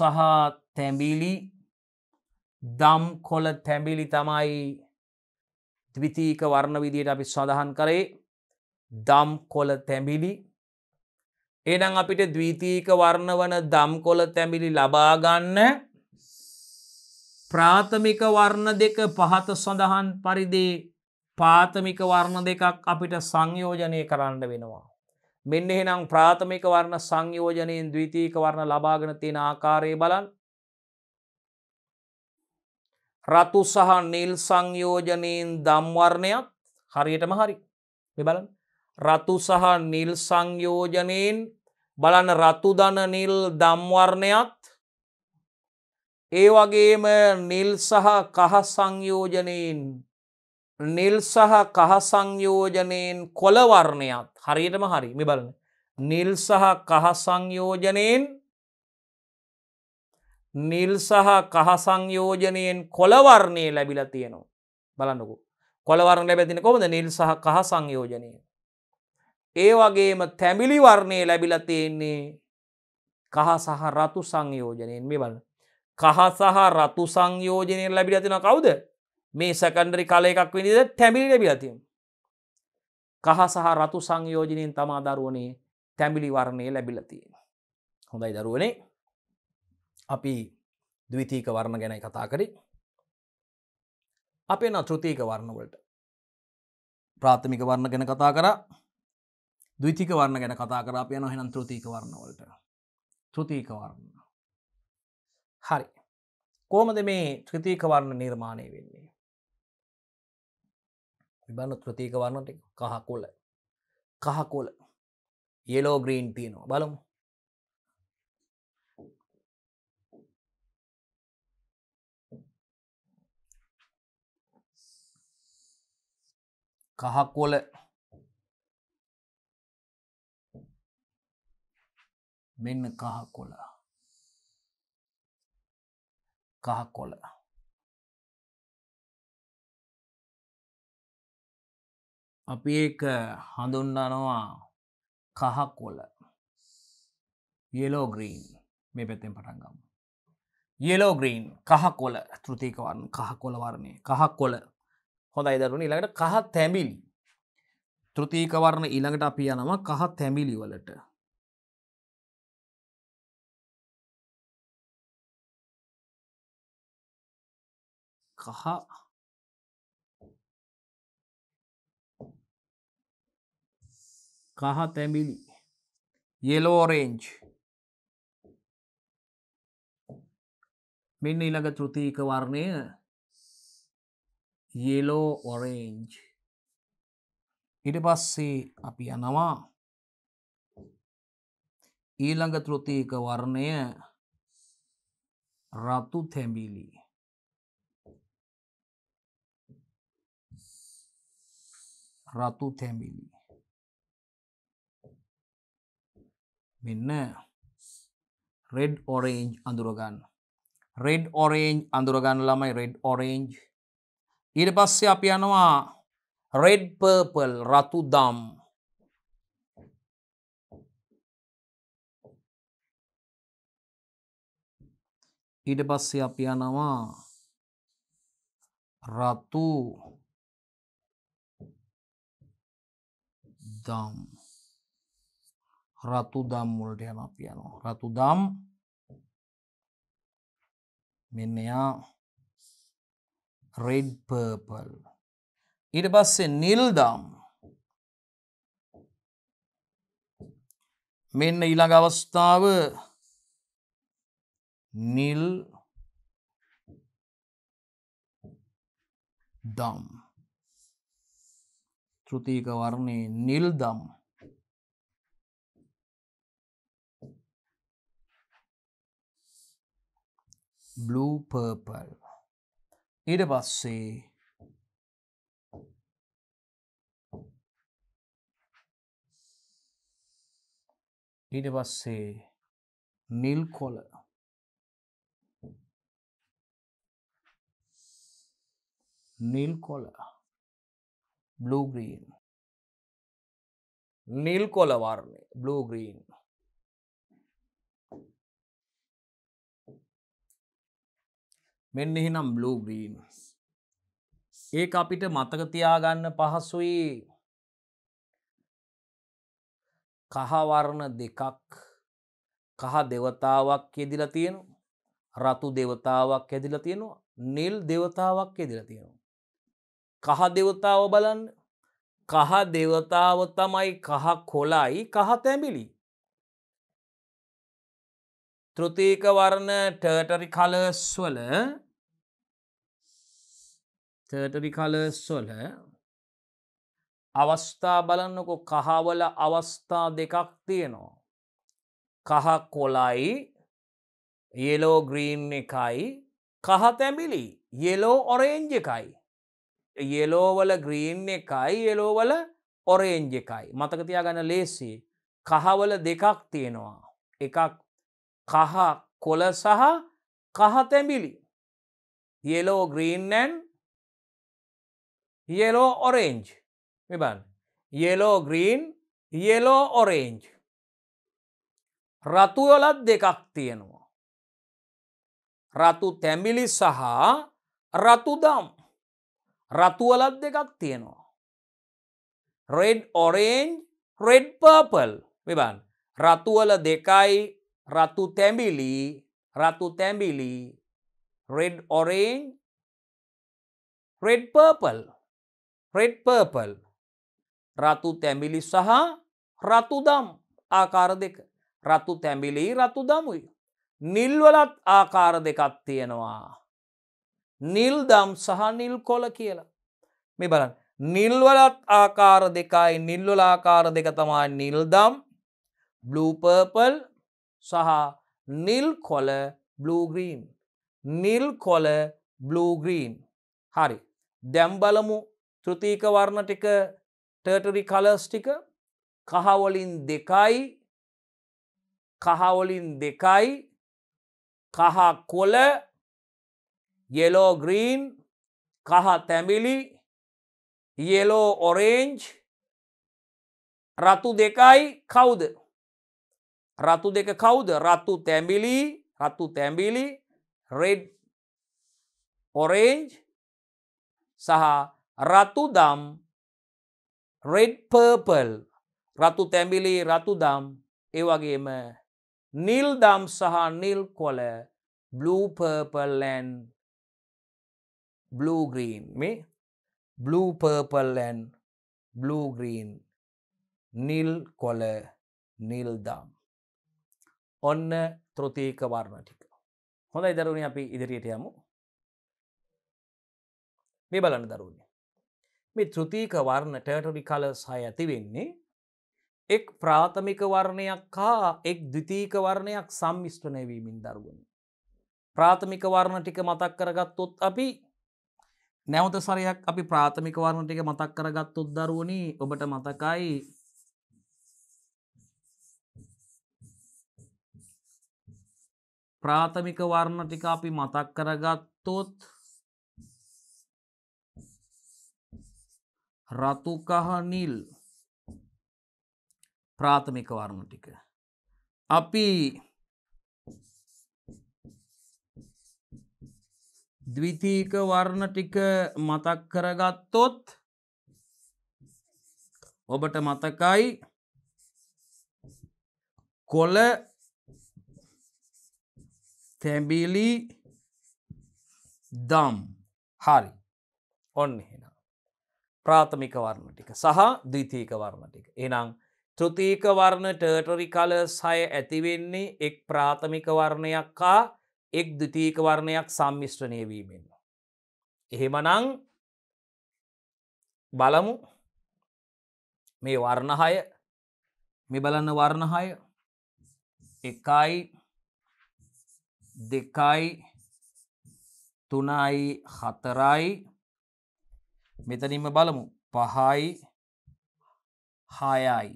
තැඹිලි දම් කොල තැඹිලි තමයි ත්විතීක වර්ණ විදියට අපි සඳහන් කරේ දම් කොල තැඹිලි එනම් අපිට දවීතීක වර්ණ වන දම් කොල තැමිලි ලබාගන්න ප්‍රාථමික වර්ණ දෙක පහත සඳහන් පරිදි පාතමික වර්ණ දෙකක් අපිට සංයෝජනය කරන්න වෙනවා. මෙන්න එහෙනම් ප්‍රාථමික වර්ණ සංයෝජනයෙන් ද්විතීක වර්ණ ලබාගෙන තියෙන ආකාරය බලන් රතු සහ නිල් සංයෝජනයෙන් දම්වර්ණයක් හරියටම හරි මෙ බලන් රතු සහ නිල් සංයෝජනයෙන් බලන්න රතුදන නිල් දම්වර්ණයත් ඒ වගේම නිල් සහ කහ සංයෝජනයෙන් නිල් සහ කහ සංයෝජනයෙන් කොළවර්ණයත් හරියටම හරි මෙ බලන නිල් සහ කහ සංයෝජනයෙන් නිල් සහ කහ සංයෝජනයෙන් කොළවර්ණය ලැබිල තියෙනවා බලන්නකු කොළවරණ ලැබැතින කොමද නිල් සහ කහ සංයෝජනය ඒ වගේම තැමිලි වර්ණය ලැබිල තියෙන්නේ කහ සහ රතු සංයෝජනයෙන් මේ බලන්න කහ සහ රතු සංයෝජනයෙන් ලැබිල තින කවුද මේ සැකන්ඩරි කල එකක් විනිද තැමිලි ලැබිලතිම්. කහ සහ රතු සංයෝජනයෙන් තමා දරුවනේ තැමිලි වර්ණය ලැබිලතියෙන. හොඳයි දරුවනේ අපි දවිතීක වර්ණ ගැනයි කතා කරි අපේ න තෘතිීක වර්ණවලට ප්‍රාථමික වර්ණ ගැන කතා කර දවිතික වර්ණ ගැන කතා කර අපය නොහෙනම් තෘතිීක වර්ණවලට තෘතිීක වර්ණ හරි කෝමද මේ ත්‍රතිීක වර්ණ නිර්මාණය වෙන්නේ මෙබන්න තෘතික වන්නට කහකොල කහකොල යලෝ ග්‍රීන් තියනවා බලමු කහකොල මෙන්න කහකොල කහකොලා අපි ඒක හඳුන්නනවා කහකොල යලෝග්‍රීන් මේ පැත්තෙන් පටන්ගම් යලෝග්‍රීන් කහකොල තෘතිකවරන් කහකොල වරණය කහකොල හොඳයි දරුණ ඉළඟට කහ තැමිලි තෘතිකවරණ ඉළඟට අපි යනවා කහ තැමිලි වලට කහ कहाँ तैमिली येलो ऑरेंज මෙන්න ඉළඟ තෘතිීක වර්ණය යලෝ ඔරේන්ජ් ඉට පස්සේ අපි යනවා ඊළඟ තෘතිීක වර්ණය රතු තැඹිලි රතු තැඹිලි මෙන්න රෙඩ් ඔරේන්ජ් අඳුරගන්න රෙඩ් ඔරේන්ජ් අඳුරගන්න ළමයි රෙඩ් ඔරේන්ජ් ඊට පස්සේ අපි යනවා රෙඩ් පර්පල් රතු දම් ඊට පස්සේ අපි යනවා රතු දම් රතුදම් මුලට යන අපි යනවා රතුදම් මෙන්න එයා රෙඩ් පර්පල් ඊට පස්සේ නිල්දම් මෙන්න ඊළඟ අවස්ථාව නිල් දම් තෘතික වර්ණයේ නිල්දම් බ්ලූ පර්පල් ඊට පස්සේ ඊට පස්සේ නිල් කොල නිල් කොල බ්ලූග්‍රීන් නිල් කොල වර්ණය බ්ලූග්‍රීන් මෙන්න එහෙනම් බ්ලූ ග්‍රීන් ඒ අපිට මතක තියාගන්න පහසුයි කහවර්ණ දෙකක් කහ දෙවතාවක් යෙදිලා තියෙනු රතු දෙවතාවක් ඇදිලා තියෙනවා නිල් දෙවතාවක් යෙදිලා තියෙනවා කහ දෙවතාව බලන්න කහ දෙවතාව තමයි කහ කොලයි කහ තැමිලි තෘතික වර්ණ ටර්ටරි කලස්වල තටරි කල සොල අවස්ථා බලන්නකො කහවල අවස්ථා දෙකක් තියෙනවා. කහ කොලයි යෙලෝ ග්‍රීන් එකයි කහ තැබිලි යෙලෝ ඔරේන්ජ එකයි. යෙලෝවල ග්‍රීන් එකයි යෙලෝවල ඔරේන්ජ එකයි මතකතියා ගැන ලේසි කහවල දෙකක් තියෙනවා. එකක් කහ කොල සහ කහ තැබිලි. යෙලෝ ග්‍රීන්නැන් yellow orange මෙබන් yellow green yellow orange රතුවලත් දෙකක් තියෙනවා රතු තැඹිලි සහ රතුදම් රතුවලත් දෙකක් තියෙනවා red orange red purple මෙබන් රතුවල දෙකයි රතු තැඹිලි රතු තැඹිලි red orange red purple red purple රතු තැඹිලි සහ රතුදම් ආකාර දෙක රතු තැඹිලි රතු දමුයි. නිල්වලත් ආකාර දෙකත් තියෙනවා. නිල් දම් සහ නිල් කොල කියලා. මේ බලන් නිල්වලත් ආකාර දෙකයි නිල්වල ආකාර දෙක තමා නිල්දම් බ්ලූපර්පල් සහ නිල් කොල බ්ලූග්‍රීන් නිල් කොල බ්ලූග්‍රීන් හරි දැම්බලමු තෘතීක වර්ණ ටික ටර්ටරි කලස් ටික කහවලින් දෙකයි කහවලින් දෙකයි කහ කොල යෙලෝ ග්‍රීන් කහ තැමිලි යෙලෝ ඔරේන්ජ් රතු දෙකයි කවුද රතු දෙක කවුද රතු තැඹිලි රතු තැඹිලි රෙඩ් ඔරේන්ජ් සහ රතුදම් රෙඩ් පර්පල් රතු තැඹිලි රතුදම් ඒවගේම නිල්දම් සහ නිල් කොල බලූපර්පල්ලන් බලූග්‍රීන් මේ බලූපර්පල්ලන් බලූග්‍රීන් නිල් කොල නිල්දම් ඔන්න තෘතික වර්ණ ටික හොඳ ඉදරුණ අපි ඉදිරියට යමු මේ බලන්න දරුණ මේ තෘතිීක වර්ණ ටටරි කල සහ ඇතිවෙන්නේ එක් ප්‍රාථමික වර්ණයක් හා එක් දිතීක වර්ණයක් සම්මිෂ්ටනයවීමින් දරුවන. ප්‍රාථමික වර්ණ ටික මතක් කරගත්තොත් අපි නැවත සරයක් අපි ප්‍රාථමික වර්ණ ටික මතක් කරගත්තොත් දරුවනි ඔබට මතකයි ප්‍රාථමික වර්ණ ටික අපි මතක් කරගත්තොත් රතුකහ නිල් ප්‍රාථමික වර්ණ ටික. අපි ද්විතීක වර්ණ ටික මතක් කරගත්තොත් ඔබට මතකයි කොල තැඹිලි දම් හරි ඔන්න එහෙනම් ප්‍රාථමික වර්ණ ටික සහ ද්විතීක වර්ණ ටික. එනම් තෘතීක වර්ණ ටර්ටරි කල සය ඇතිවෙන්නේ එක් ප්‍රාථමික වර්ණයක් කා එක් ද්විතීක වර්ණයක් සම්මිශ්‍රණය වීමෙන්. එහෙමනං බලමු මේ වර්ණහය මේ බලන්න වර්ණහය එකයි දෙකයි තුනයි හතරයි මෙතනින්ම බලමු පහයි හයයි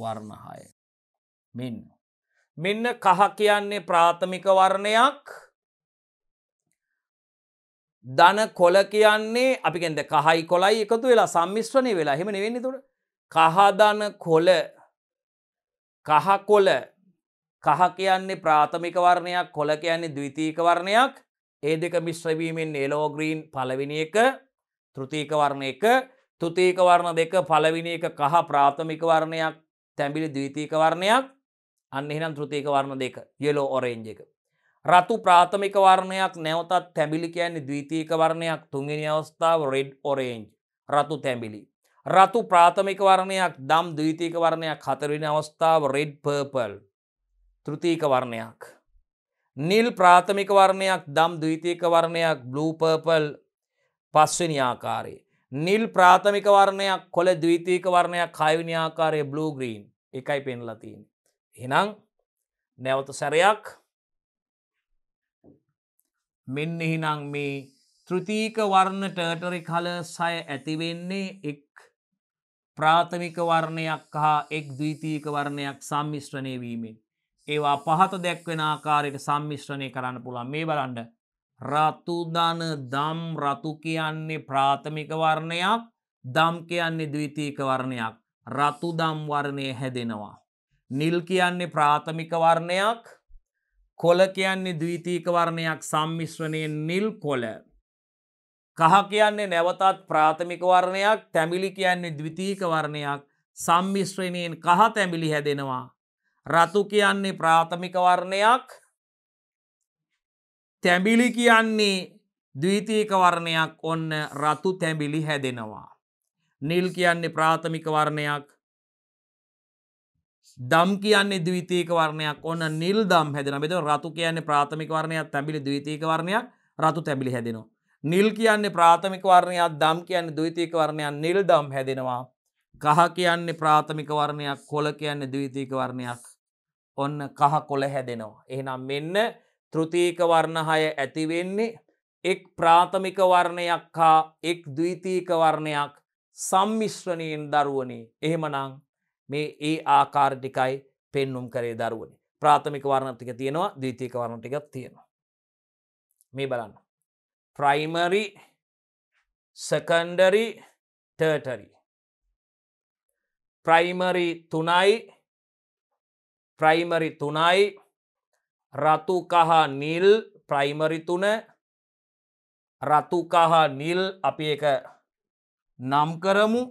වර්ණහාය මෙන්න මෙන්න කහ කියන්නේ ප්‍රාථමික වර්ණයක් දන කොල කියන්නේ අපිගෙන්ද කහයි කොලයි එකතු වෙලා සම්මිශ්වනය වෙලා හෙම වෙන්න තුට කහදන කොල කහකොල කහ කියන්නේ ප්‍රාථමික වර්ණයක් කොල කියන්නේ දවිතීක වර්ණයක් ඒ දෙක මිශ්‍රවීමෙන් එලෝග්‍රීන් පලවිනි එක තෘතීක වර්ණ එක තුතීක වර්ණ දෙක පළවිනි එක කහ ප්‍රාථමික වර්ණයක් තැඹිලි ද්විතීක වර්ණයක් අන්න එහෙනම් තෘතීක වර්ණ දෙක යෙලෝ ඔරෙන්ජ් එක රතු ප්‍රාථමික වර්ණයක් නැවතත් තැඹිලි කියන්නේ ද්විතීක වර්ණයක් තුන්වෙනි අවස්ථාව රෙඩ් ඔරෙන්ජ් රතු තැඹිලි රතු ප්‍රාථමික වර්ණයක් දම් ද්විතීක වර්ණයක් හතරවෙනි අවස්ථාව රෙඩ් පර්පල් තෘතීක වර්ණයක් නිල් ප්‍රාථමික වර්ණයක් දම් ද්විතීක වර්ණයක් බ්ලූ පර්පල් පස්වෙනි ආකාරයේ. නිල් ප්‍රාථමික වර්ණයක් කොළ දවීතීක වර්ණයක් කයිවිනි ආකාරය බ්ලූ ග්‍රීන් එකයි පෙන්ලතින්. හිනං නැවත සැරයක් මෙන්න හිනං මේ තෘතිීක වර්ණ ටර්ටරි කල සය ඇතිවෙන්නේ එක් ප්‍රාථමික වර්ණයක් හා එක් දීතීක වර්ණයක් සම්මිශ්‍රණය වීමෙන්. ඒවා පහත දැක්වෙන ආකාරයට සම්මිශ්‍රණය කරන්න පුළන් මේ බලන්ඩ රතුදන දම් රතු කියන්නේ ප්‍රාථමික වර්ණයක් දම් කියන්නේ දවිතීක වර්ණයක් රතු දම් වර්ණය හැදෙනවා. නිල් කියන්නේ ප්‍රාථමික වර්ණයක් කොල කියන්නේ දවිතීක වර්ණයක් සම්මිශ්වනයෙන් නිල් කොල කහ කියන්නේ නැවතත් ප්‍රාථමික වර්ණයක් තැමිලි කියන්නේ දවිතීක වර්ණයක් සම්මිශ්‍රණයෙන් කහ තැමිලි හැදෙනවා. රතු කියන්නේ ප්‍රාථමික වර්ණයක් තැඹිලි කියන්නේ දවීතීක වර්ණයක් ඔන්න රතු තැඹිලි හැදෙනවා. නිල් කියන්නේ ප්‍රාථමික වර්ණයක් දම් කියන්නේ දවිතීක වර්ණයක් ඔන්න නිල් දම් හැදෙන බෙද රතු කියන්නේ ප්‍රාථමික වර්ණයක් තැබිලි දවිතීක වර්ණයක් රතු තැබිලි හැදෙනවා. නිල් කියන්නේ ප්‍රාථමික වර්ණයක් දම් කියන්නේ දවිතීක වර්ණයක් නිල් දම් හැදෙනවා. කහ කියන්නේ ප්‍රාථමික වර්ණයක් කොල කියන්නේ දවිතීක වර්ණයක් ඔන්න කහ කොළ හැදෙනවා. එහෙනම් මෙන්න තෘතීක වර්ණ හය ඇතිවෙන්නේ එක් ප්‍රාථමික වර්ණයක් හා එක් දවිතීක වර්ණයක් සම්මිශ්‍රණයෙන් දරුවනේ එහෙමනං මේ ඒ ආකාරටිකයි පෙන්නුම් කරේ දරුවනි ප්‍රාථමික වර්ණටික තියෙනවා දවිතීක වර්ණටිකක් තියෙනවා. මේ බලන්න. Primary secondary tertiary. ප්‍රයිමරි තුනයි ප්‍රයිමරි තුනයි රතුකහ නිල් ප්‍රයිමරිතුන රතුකහ නිල් අපි එක නම් කරමු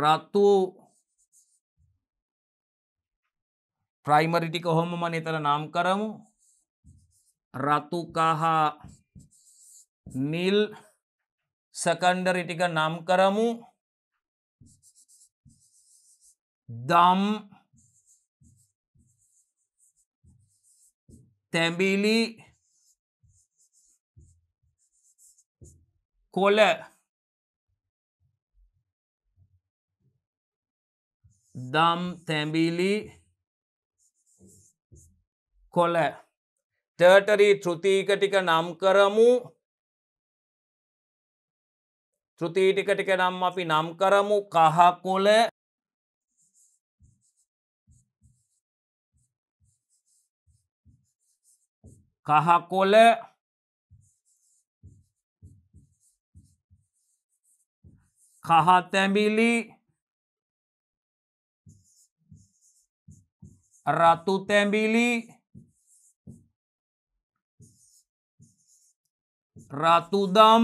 රත්තු ප්‍රයිමරිටි කොහොමම නිතර නම් කරමු රතුකහ නිල් සකන්ඩරිටික නම් කරමු දම් තැඹිලි කොල දම් තැඹිලි කොල ටර්ටරි තෘතීක ටික නම් කරමු තෘතීටික ටික නම් අපි නම් කරමු කහකොල කහකොල කහතැඹිලි රතු තැඹිලි රතුදම්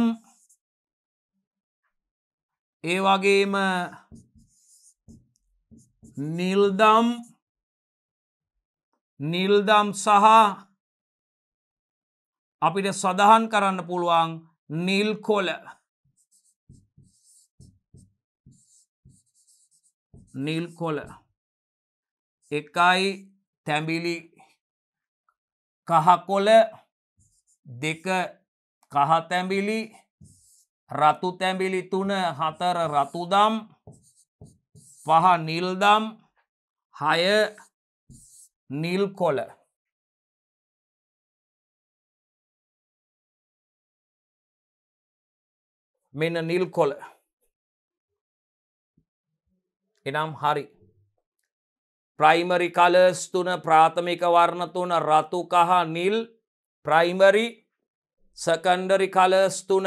ඒ වගේම නිල්දම් නිල්දම් සහ අපිට සඳහන් කරන්න පුළුවන් නිල්කොල නිල්කොල එකයි තැඹිලි කහකොල දෙක කහතැඹිලි රතු තැඹිලි තුන හතර රතුදම් පහ නිල්දම් හය නිල්කොල මෙන්න නිල් කොල එනම් හරි ප්‍රයිමරි කලස් තුන ප්‍රාථමික වර්ණ තුන රතු කහ නිල් ප්‍රයිමරි සකන්ඩරි කලස් තුන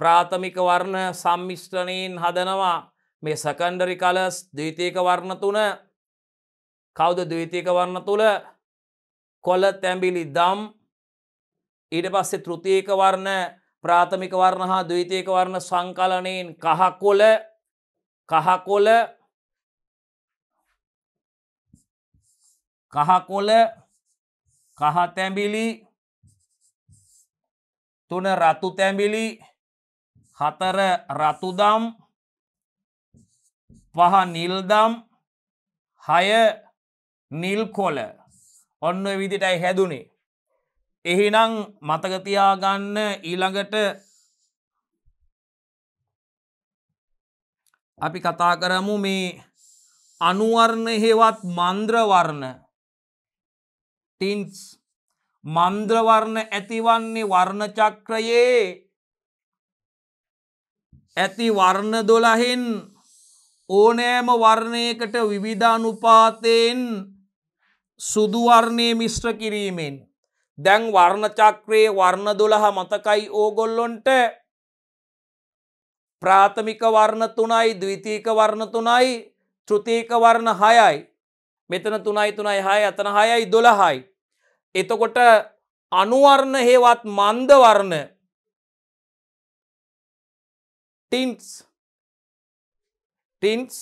ප්‍රාථමික වර්ණ සම්මිෂ්ටනයෙන් හදනවා මේ සකන්ඩරි කලස් දීතික වර්ණ තුන කෞද දීතික වර්ණ තුළ කොල තැඹිලි දම් ඊට පස්සේ තෘතියක වර්ණ ප්‍රාථමික වර්ණ හා දවිතයක වර්ණ සංකලනයෙන් කහකොල කහකොල කහකොල කහතැඹිලි තුන රතු තැඹිලි හතර රතුදම් පහ නිල්දම් හය නිල්කොල ඔන්න විදිටයි හැදුනේ එහිනං මතකතියාගන්න ඊළඟට අපි කතා කරමු මේ අනුවර්ණ හෙවත් මන්ද්‍රවර්ණ ටින්ස් මන්ද්‍රවර්ණ ඇතිවන්නේ වර්ණචක්‍රයේ ඇති වර්ණ දොළහෙන් ඕනෑම වර්ණයකට විවිධානුපාතයෙන් සුදුවර්ණය මිශ්්‍ර කිරීමෙන් දැන් වර්ණචක්‍රයේ වර්ණ දොළහ මතකයි ඕගොල්ලොන්ට ප්‍රාථමික වර්ණ තුනයි දවිතීක වර්ණ තුනයි ෘතීක වර්ණ හයයි මෙතන තුනයි තුනයි හය අතන හයයි දොළහයි. එතකොට අනුවර්ණ හේවත් මන්දවර්ණ ටින්ස් ටින්ස්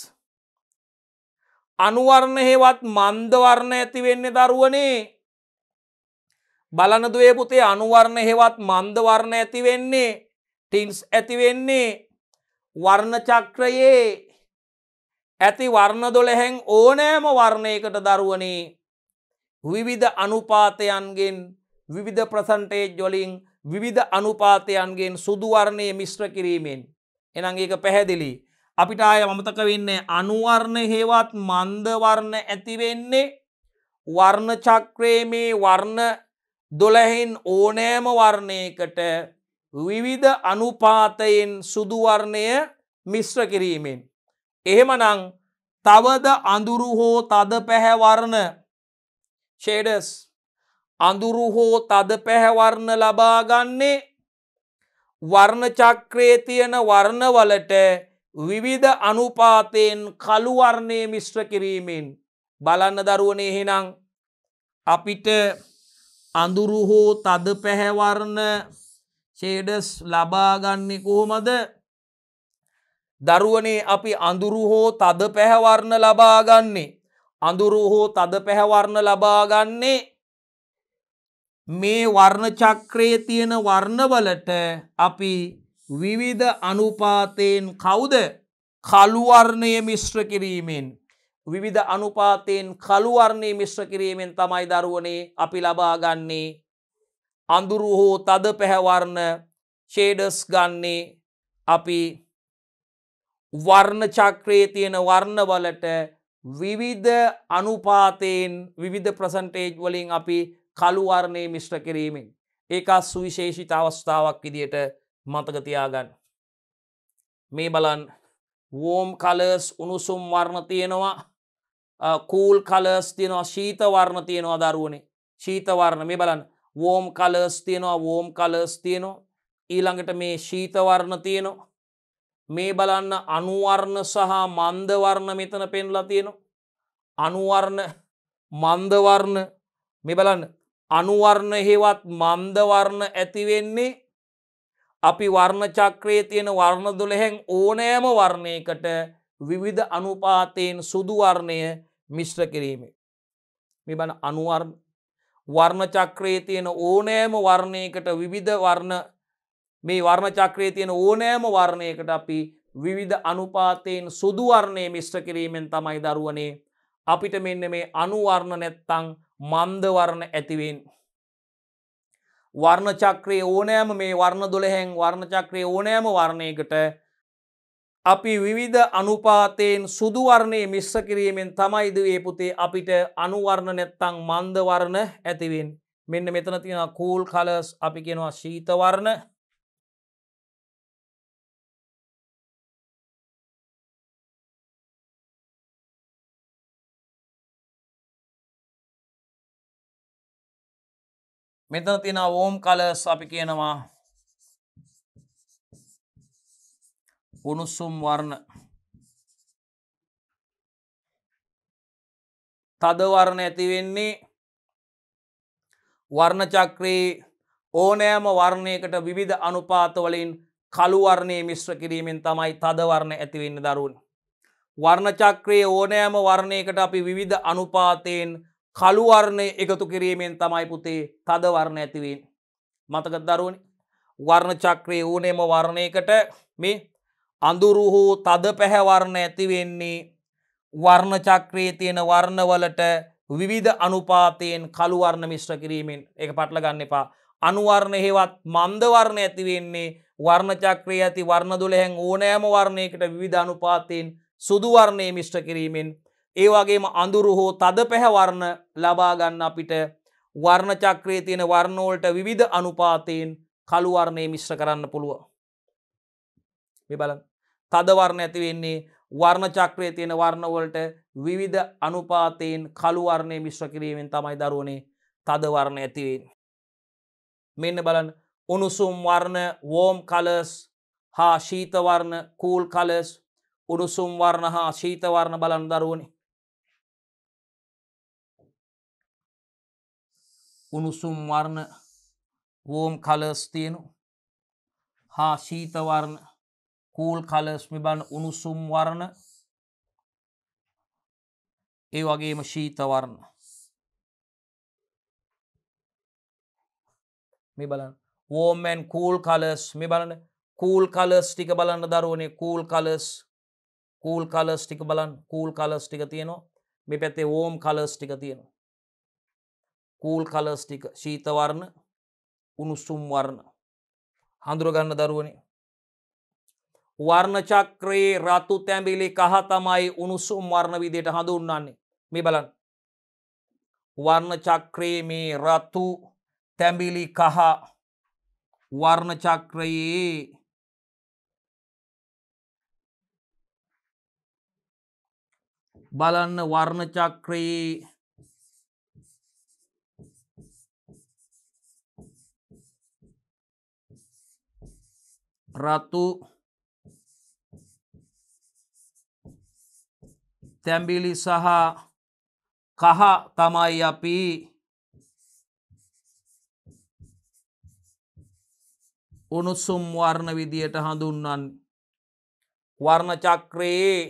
අනුවර්ණ හේවත් මන්දවර්ණ ඇතිවෙන්න දරුවනේ බලනදුවේ පුතේ අනුවර්ණ හෙවත් මන්දවර්ණ ඇතිවෙන්නේ ටින්ස් ඇතිවෙන්නේ වර්ණචක්‍රයේ ඇති වර්ණ දොළහැන් ඕනෑම වර්ණයකට දරුවනේ විවිධ අනුපාතයන්ගෙන් විවිධ ප්‍රසන්ටේජ් ජොලින් විවිධ අනුපාතයන්ගෙන් සුදුවර්ණය මිශ්‍ර කිරීමෙන් එනං ඒක පැහැදිලි අපිට ආය මමතක වෙන්නේ අනුවර්ණ හේවත් මන්දවර්ණ ඇතිවෙන්නේ වර්ණචක්‍රයේ මේ වර්ණ දොළහින් ඕනෑම වර්ණයකට විවිධ අනුපාතයෙන් සුදුවර්ණය මිශ්‍ර කිරීමෙන්. එහෙමනං තවද අඳුරු හෝ තද පැහැවර්ණ ෂේඩස් අඳුරු හෝ තද පැහැවර්ණ ලබාගන්නේ වර්ණචක්‍රේ තියෙන වර්ණවලට විවිධ අනුපාතයෙන් කළුවර්ණය මිශ්‍ර කිරීමෙන් බලන්න දරුවනේ එහෙනම් අපිට අඳුරු හෝ තද පැහැවර්ණ ෂේඩස් ලබාගන්නේ කොහොමද දරුවනේ අපි අඳුරු හෝ තද පැහැවර්ණ ලබාගන්නේ අඳුරු හෝ තද පැහැවර්ණ ලබාගන්නේ මේ වර්ණ චක්‍රයේ තියෙන වර්ණවලට අපි විවිධ අනුපාතයෙන් කවුද කළුවර්ණය මිශ්‍ර කිරීමෙන් විවිධ අනුපාතයෙන් කළුවර්ණය මිශ්‍ර කිරීමෙන් තමයි දරුවනේ අපි ලබාගන්නේ අඳුරු හෝ තද පැහැවර්ණ ෂේඩස් ගන්නේ අපි වර්ණ චක්‍රයේ තියෙන වර්ණවලට විවිධ අනුපාතයෙන් විවිධ ප්‍රසන්ටේජ් වලින් අපි කළුවර්ණය මිශ්්‍ර කිරීමෙන් ඒකා සුවිශේෂිත අවස්ථාවක් විදියට මතකතියාගන්න. මේ බලන් වෝම් කලස් උණුසුම් වර්ණ තියෙනවා කූල් කලස් තියනවා ශීතවර්ණ තියෙනවා දරුවනේ ශීතවර්ණ මේ බලන් වෝම් කලස් තියෙනවා වෝම් කලස් තියෙනවා ඊළඟට මේ ශීතවර්ණ තියෙනවා මේ බලන්න අනුවර්ණ සහ මන්දවර්ණ මෙතන පෙන්ලා තියෙනවා අනුවර්ණ මන්දවර්ණ මේ බලන්න අනුවර්ණ හෙවත් මන්දවර්ණ ඇතිවෙන්නේ අපි වර්ණ චක්‍රයේ තියෙන වර්ණ දුළහෙන් ඕනෑම වර්ණයකට විවිධ අනුපාතයෙන් සුදුවර්ණය මිශ්්‍ර කිරීමේ. මෙබන අනුවර් වර්ණචක්‍රයේ තියෙන ඕනෑම වර්ණයකට විවිධ වර්ණ මේ වර්ණචක්‍රයේ තියෙන ඕනෑම වර්ණයකට අපි විවිධ අනුපාතයෙන් සුදුවර්ණය මිශ්්‍ර කිරීමෙන් තමයි දරුවනේ අපිට මෙන්න මේ අනුවර්ණ නැත්තං මන්දවර්ණ ඇතිවෙන්. වර්ණචක්‍රයේ ඕනෑම මේ වර්ණ දොළහැන් වර්ණචක්‍රයේ ඕනෑම වර්ණයකට අපි විවිධ අනුපාතයෙන් සුදුවර්ණය මිස්ස කිරීමෙන් තමයිද ඒ පුතේ අපිට අනුවර්ණ නැත්තං මන්දවර්ණ ඇතිවෙන් මෙන්න මෙතන තියෙන කූල් කලස් අපි කියෙනවා ශීතවර්ණ මෙතන තියෙන ඕම් කලස් අපි කියනවා උණුසුම් වර්ණ තදවර්ණ ඇතිවෙන්නේ වර්ණචක්‍රයේ ඕනෑම වර්ණයකට විවිධ අනුපාතවලින් කළුවර්ණය මිශ්‍ර කිරීමෙන් තමයි තදවර්ණ ඇතිවෙන්න දරුවන්. වර්ණචක්‍රයේ ඕනෑම වර්ණයකට අපි විවිධ අනුපාතයෙන් කළුවර්ණය එකතු කිරීමෙන් තමයි පුතේ තදවර්ණ ඇතිවෙන්. මතක දරුවනි වර්ණචක්‍රයේ ඕනෑම වර්ණයකට මේ අඳුරු හෝ තද පැහැවර්ණ ඇතිවෙන්නේ වර්ණචක්‍රයේ තියෙන වර්ණවලට විවිධ අනුපාතයෙන් කළුවර්ණ මිශ්‍ර කිරීමෙන් එක පටල ගන්න එපා. අනුවර්ණ හෙවත් මන්දවර්ණ ඇතිවෙන්නේ වර්ණචක්‍රය ඇති වර්ණ දුළහැන් ඕනෑම වර්ණයකට විධ අනුපාතයෙන් සුදුවර්ණය මිශ්්‍ර කිරීමෙන්. ඒ වගේම අඳුරු හෝ තද පැහැවර්ණ ලබාගන්න අපිට වර්ණචක්‍රයේ තියෙන වර්ණෝල්ට විධ අනුපාතයෙන් කළුවර්ණය මිශ්‍ර කරන්න පුළුව. මේ බලන්න. තදවර්ණ ඇති වෙන්නේ වර්ණචක්‍රය තියෙන වර්ණවලට විවිධ අනුපාතයෙන් කළුවර්ණය මිශ්‍ර කිරීමෙන් තමයි දරුවනේ තදවර්ණ ඇතිවෙන්. මෙන්න බලන් උණුසුම් වර්ණ වෝම් කලස් හා ශීතවර්ණ කූල් කලස් උණුසුම් වර්ණ හා ශීතවර්ණ බලන් දරුවනි. උණුසුම් වර්ණ වෝම් කලස් තියෙනු හා ශීතවර්ණ කූල් කලස් මෙබන් උණුසුම් වර්ණ ඒ වගේම ශීතවර්ණ මේ බලන්න වෝමන් කූල් කලස් මේ බලන්න කූල් කලස් ටික බලන්න දරුවනේ කූල් කලස් කූල් කලස් ටික බලන් කූල් කලස් ටික තියෙනවා මේ පැත්තේ වෝම් කලස් ටික තියෙනවා කූල් කලස් ටික ශීතවර්ණ උණුසුම් වර්ණ හඳුරගන්න දරුවනේ වර්ණචක්‍රයේ රතු තැඹිලි කහ තමයි උණුසුම් වර්ණ විදියට හඳුන්වන්නේ මේ බලන්න වර්ණචක්‍රයේ මේ රතු තැඹිලි කහ වර්ණචක්‍රයේ බලන්න වර්ණචක්‍රයේ රතු තැම්බිලි සහ කහ තමයි අපි උණුසුම් වර්ණ විදියට හඳුන්නන් වර්ණචක්‍රයේ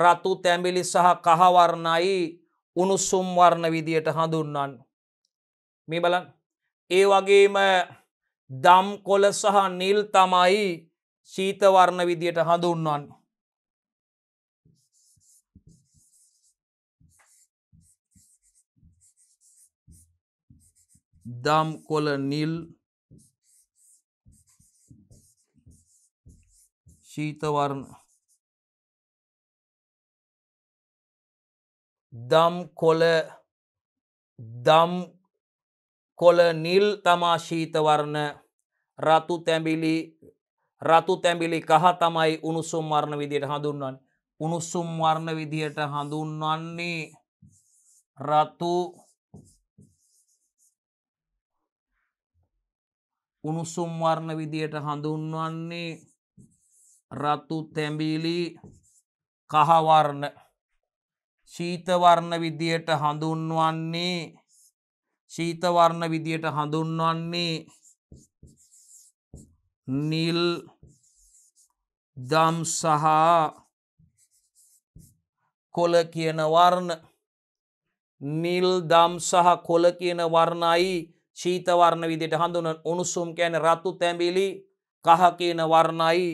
රතු තැමිලි සහ කහවර්ණයි උණුසුම් වර්ණ විදියට හඳුන්නන් මේ බලන් ඒ වගේම දම් කොල සහ නිල් තමයි ශීතවර්ණ විදියට හඳුන්නන් দামকোলা নীল శీతవర్ణ දම්කොල දම් කොල නිල් තමා ශීතවර්ණ රතු තැඹිලි රතු තැඹිලි කහ තමයි උණුසුම් වර්ණ විදියට හඳුන්වන්න උණුසුම් වර්ණ විදියට හඳුන්වන්නේ රතු උණුසුම් වර්ණ විදියට හඳුන්වන්නේ රතු තැඹිලි කහවර්ණ ශීතවර්ණ විදියට හඳුන්වන්නේ ශීතවර්ණ විදියට හඳුන්වන්නේ නිල් දම් සහ කොල කියන වර්ණ නිල් දම් සහ කොල කියන වර්ණයි ශීතවර්ණ විදිට හඳුන උණුසුම් කැන රත්තු තැඹිලි කහ කියන වර්ණයි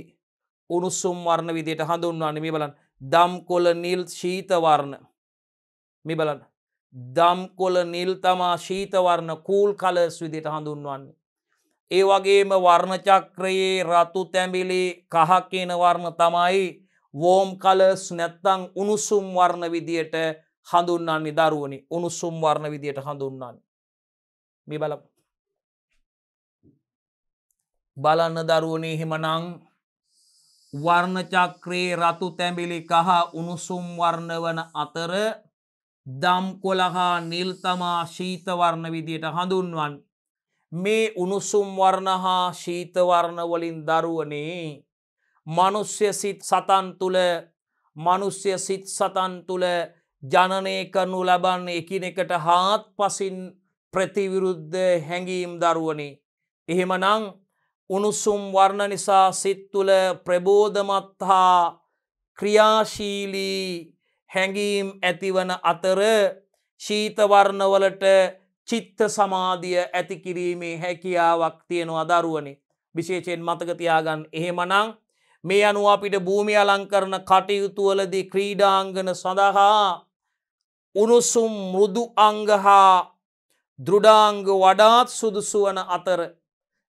උණුසුම් වර්ණ විදියට හඳුන්වන්න මේ බලන් දම්කොල නිල් ශීතවර්ණ මේ බලන්න දම්කොල නිල් තමා ශීතවර්ණ කූල් කලස් විදියට හඳුන්වන්නේ. ඒ වගේම වර්ණචක්‍රයේ රතු තැඹිලි කහ කියන වර්ණ තමයි වෝම් කලස් නැත්තං උණුසුම් වර්ණ විදියට හඳුන්නන්නේ දරුවනි උණුසුම් වර්ණ විදියට හඳුන්නන්නේ. මේ බල බලන්න දරුවනේ හෙමනං වර්ණචක්‍රයේ රතු තැඹිලි කහ උණුසුම් වර්ණ වන අතර දම් කොළහා නිල්තමා ශීතවර්ණ විදියට හඳුන්වන් මේ උණුසුම් වර්ණ හා ශීතවර්ණ වලින් දරුවනේ මනුස්්‍ය සිත් සතන් තුළ මනුස්්‍ය සිත් සතන් තුළ ජනනය කරනු ලබන්නේ එකිනෙකට හාත් පසින් ප්‍රතිවිරුද්ධ හැඟීම් දරුවනි. එහෙමනං උණුසුම් වර්ණ නිසා සිත් තුළ ප්‍රබෝධමත් හා ක්‍රියාශීලී හැඟීම් ඇතිවන අතර ශීතවර්ණවලට චිත්ත සමාධිය ඇතිකිරීමේ හැකියාවක් තියෙනවා දරුවනේ විශේෂයෙන් මතකතියාගන් එහෙමනං මේ අනුව අපිට භූමි අලංකරන කටයුතුවලදී ක්‍රීඩාංගන සඳහා උණුසුම් මුරුදු අංගහා දෘඩාංග වඩාත් සුදුසුවන අතර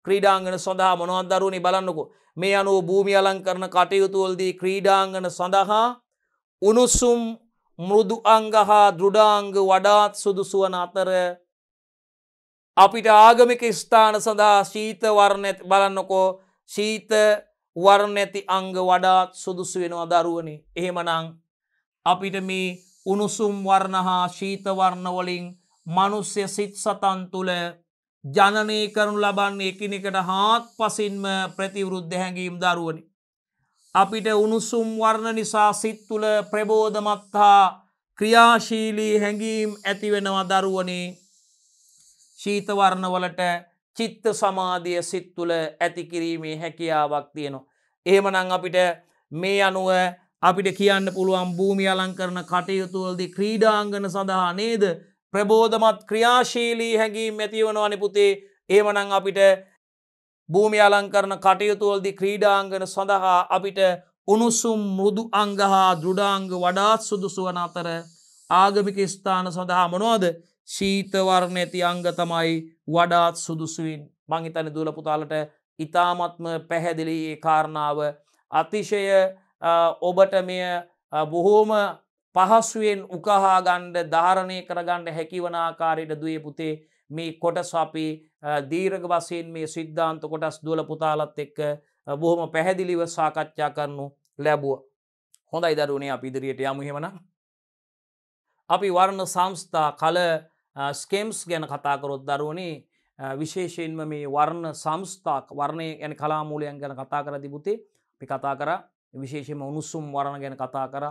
ක්‍රීඩාංගන සඳහා මොනොහදරුණනි බලන්නකු මේ අනුව භූමි අලංකරන කටයුතුවල්දී ක්‍රීඩාංගන සඳහා උණුසුම් මෘදු අංග හා දෘඩාංග වඩාත් සුදුසුවන අතර අපිට ආගමික ස්ථාන සඳහා ශීතවර්ණ බලන්නකෝ ශීත වර්ණ ඇති අංග වඩාත් සුදුසු වෙනවා දරුවනි එහෙමනං අපිට මේ උණුසුම් වර්ණ හා ශීතවර්ණවලින් මනුස්්‍ය සිත් සතන් තුළ ජනනය කරනු ලබන්නේ එකනෙකට හාත් පසින්ම ප්‍රතිවරුද්ධ හැඟීම් දරුවනි. අපිට උණුසුම් වර්ණ නිසා සිත් තුළ ප්‍රබෝධමත්හා ක්‍රියාශීලී හැඟීම් ඇතිවෙනවා දරුවනේ ශීතවර්ණවලට චිත්ත සමාධිය සිත් තුළ ඇතිකිරීමේ හැකියාවක් තියෙනවා. ඒමනං අපිට මේ අනුව අපිට කියන්න පුළුවන් භූමි අලංකරන කටයුතුවල්දි ක්‍රීඩාංගන සඳහා නේද ප්‍රබෝධමත් ක්‍රියාශීලී හැඟීම් ඇතිවනවනි පුතේ ඒමනං අපිට භූමි අලංකරන කටයුතුවල්දි ක්‍රීඩාංගන සඳහා අපිට උණුසුම් මුරුදු අංගහා දෘඩාංග වඩාත් සුදුසුවන අතර ආගමික ස්ථාන සඳහා මොනවාද ශීතවර්ණ ඇති අංග තමයි වඩාත් සුදුසුවින් මංහිතන දුලපුතාලට ඉතාමත්ම පැහැදිලි ඒ කාරණාව අතිශය ඔබට මෙය බොහෝම පහසුවෙන් උකහාගණ්ඩ ධාරණය කරගණ්ඩ හැකිවනාකාරයට දුවේ පුතේ මේ කොටස් අපි දීරග වසයෙන් මේ සිද්ධාන්ත කොටස් දුවල පුතාලත් එක්ක බොහොම පැහැදිලිව සාකච්ඡා කරනු ලැබුව. හොඳයි දරුණේ අප ඉදිරියට යමුහෙමන. අපි වර්ණ සංස්ථා කල ස්කේම්ස් ගැන කතාකරොත් දරුවනේ විශේෂයෙන්ම මේ වර්ණ සංස්ථාක් වර්ණය ගැන කලාමූලයන් ගැන කතා කර තිබුතේ අපි කතා කර විශේෂම උණුසුම් වරණ ගැන කතා කර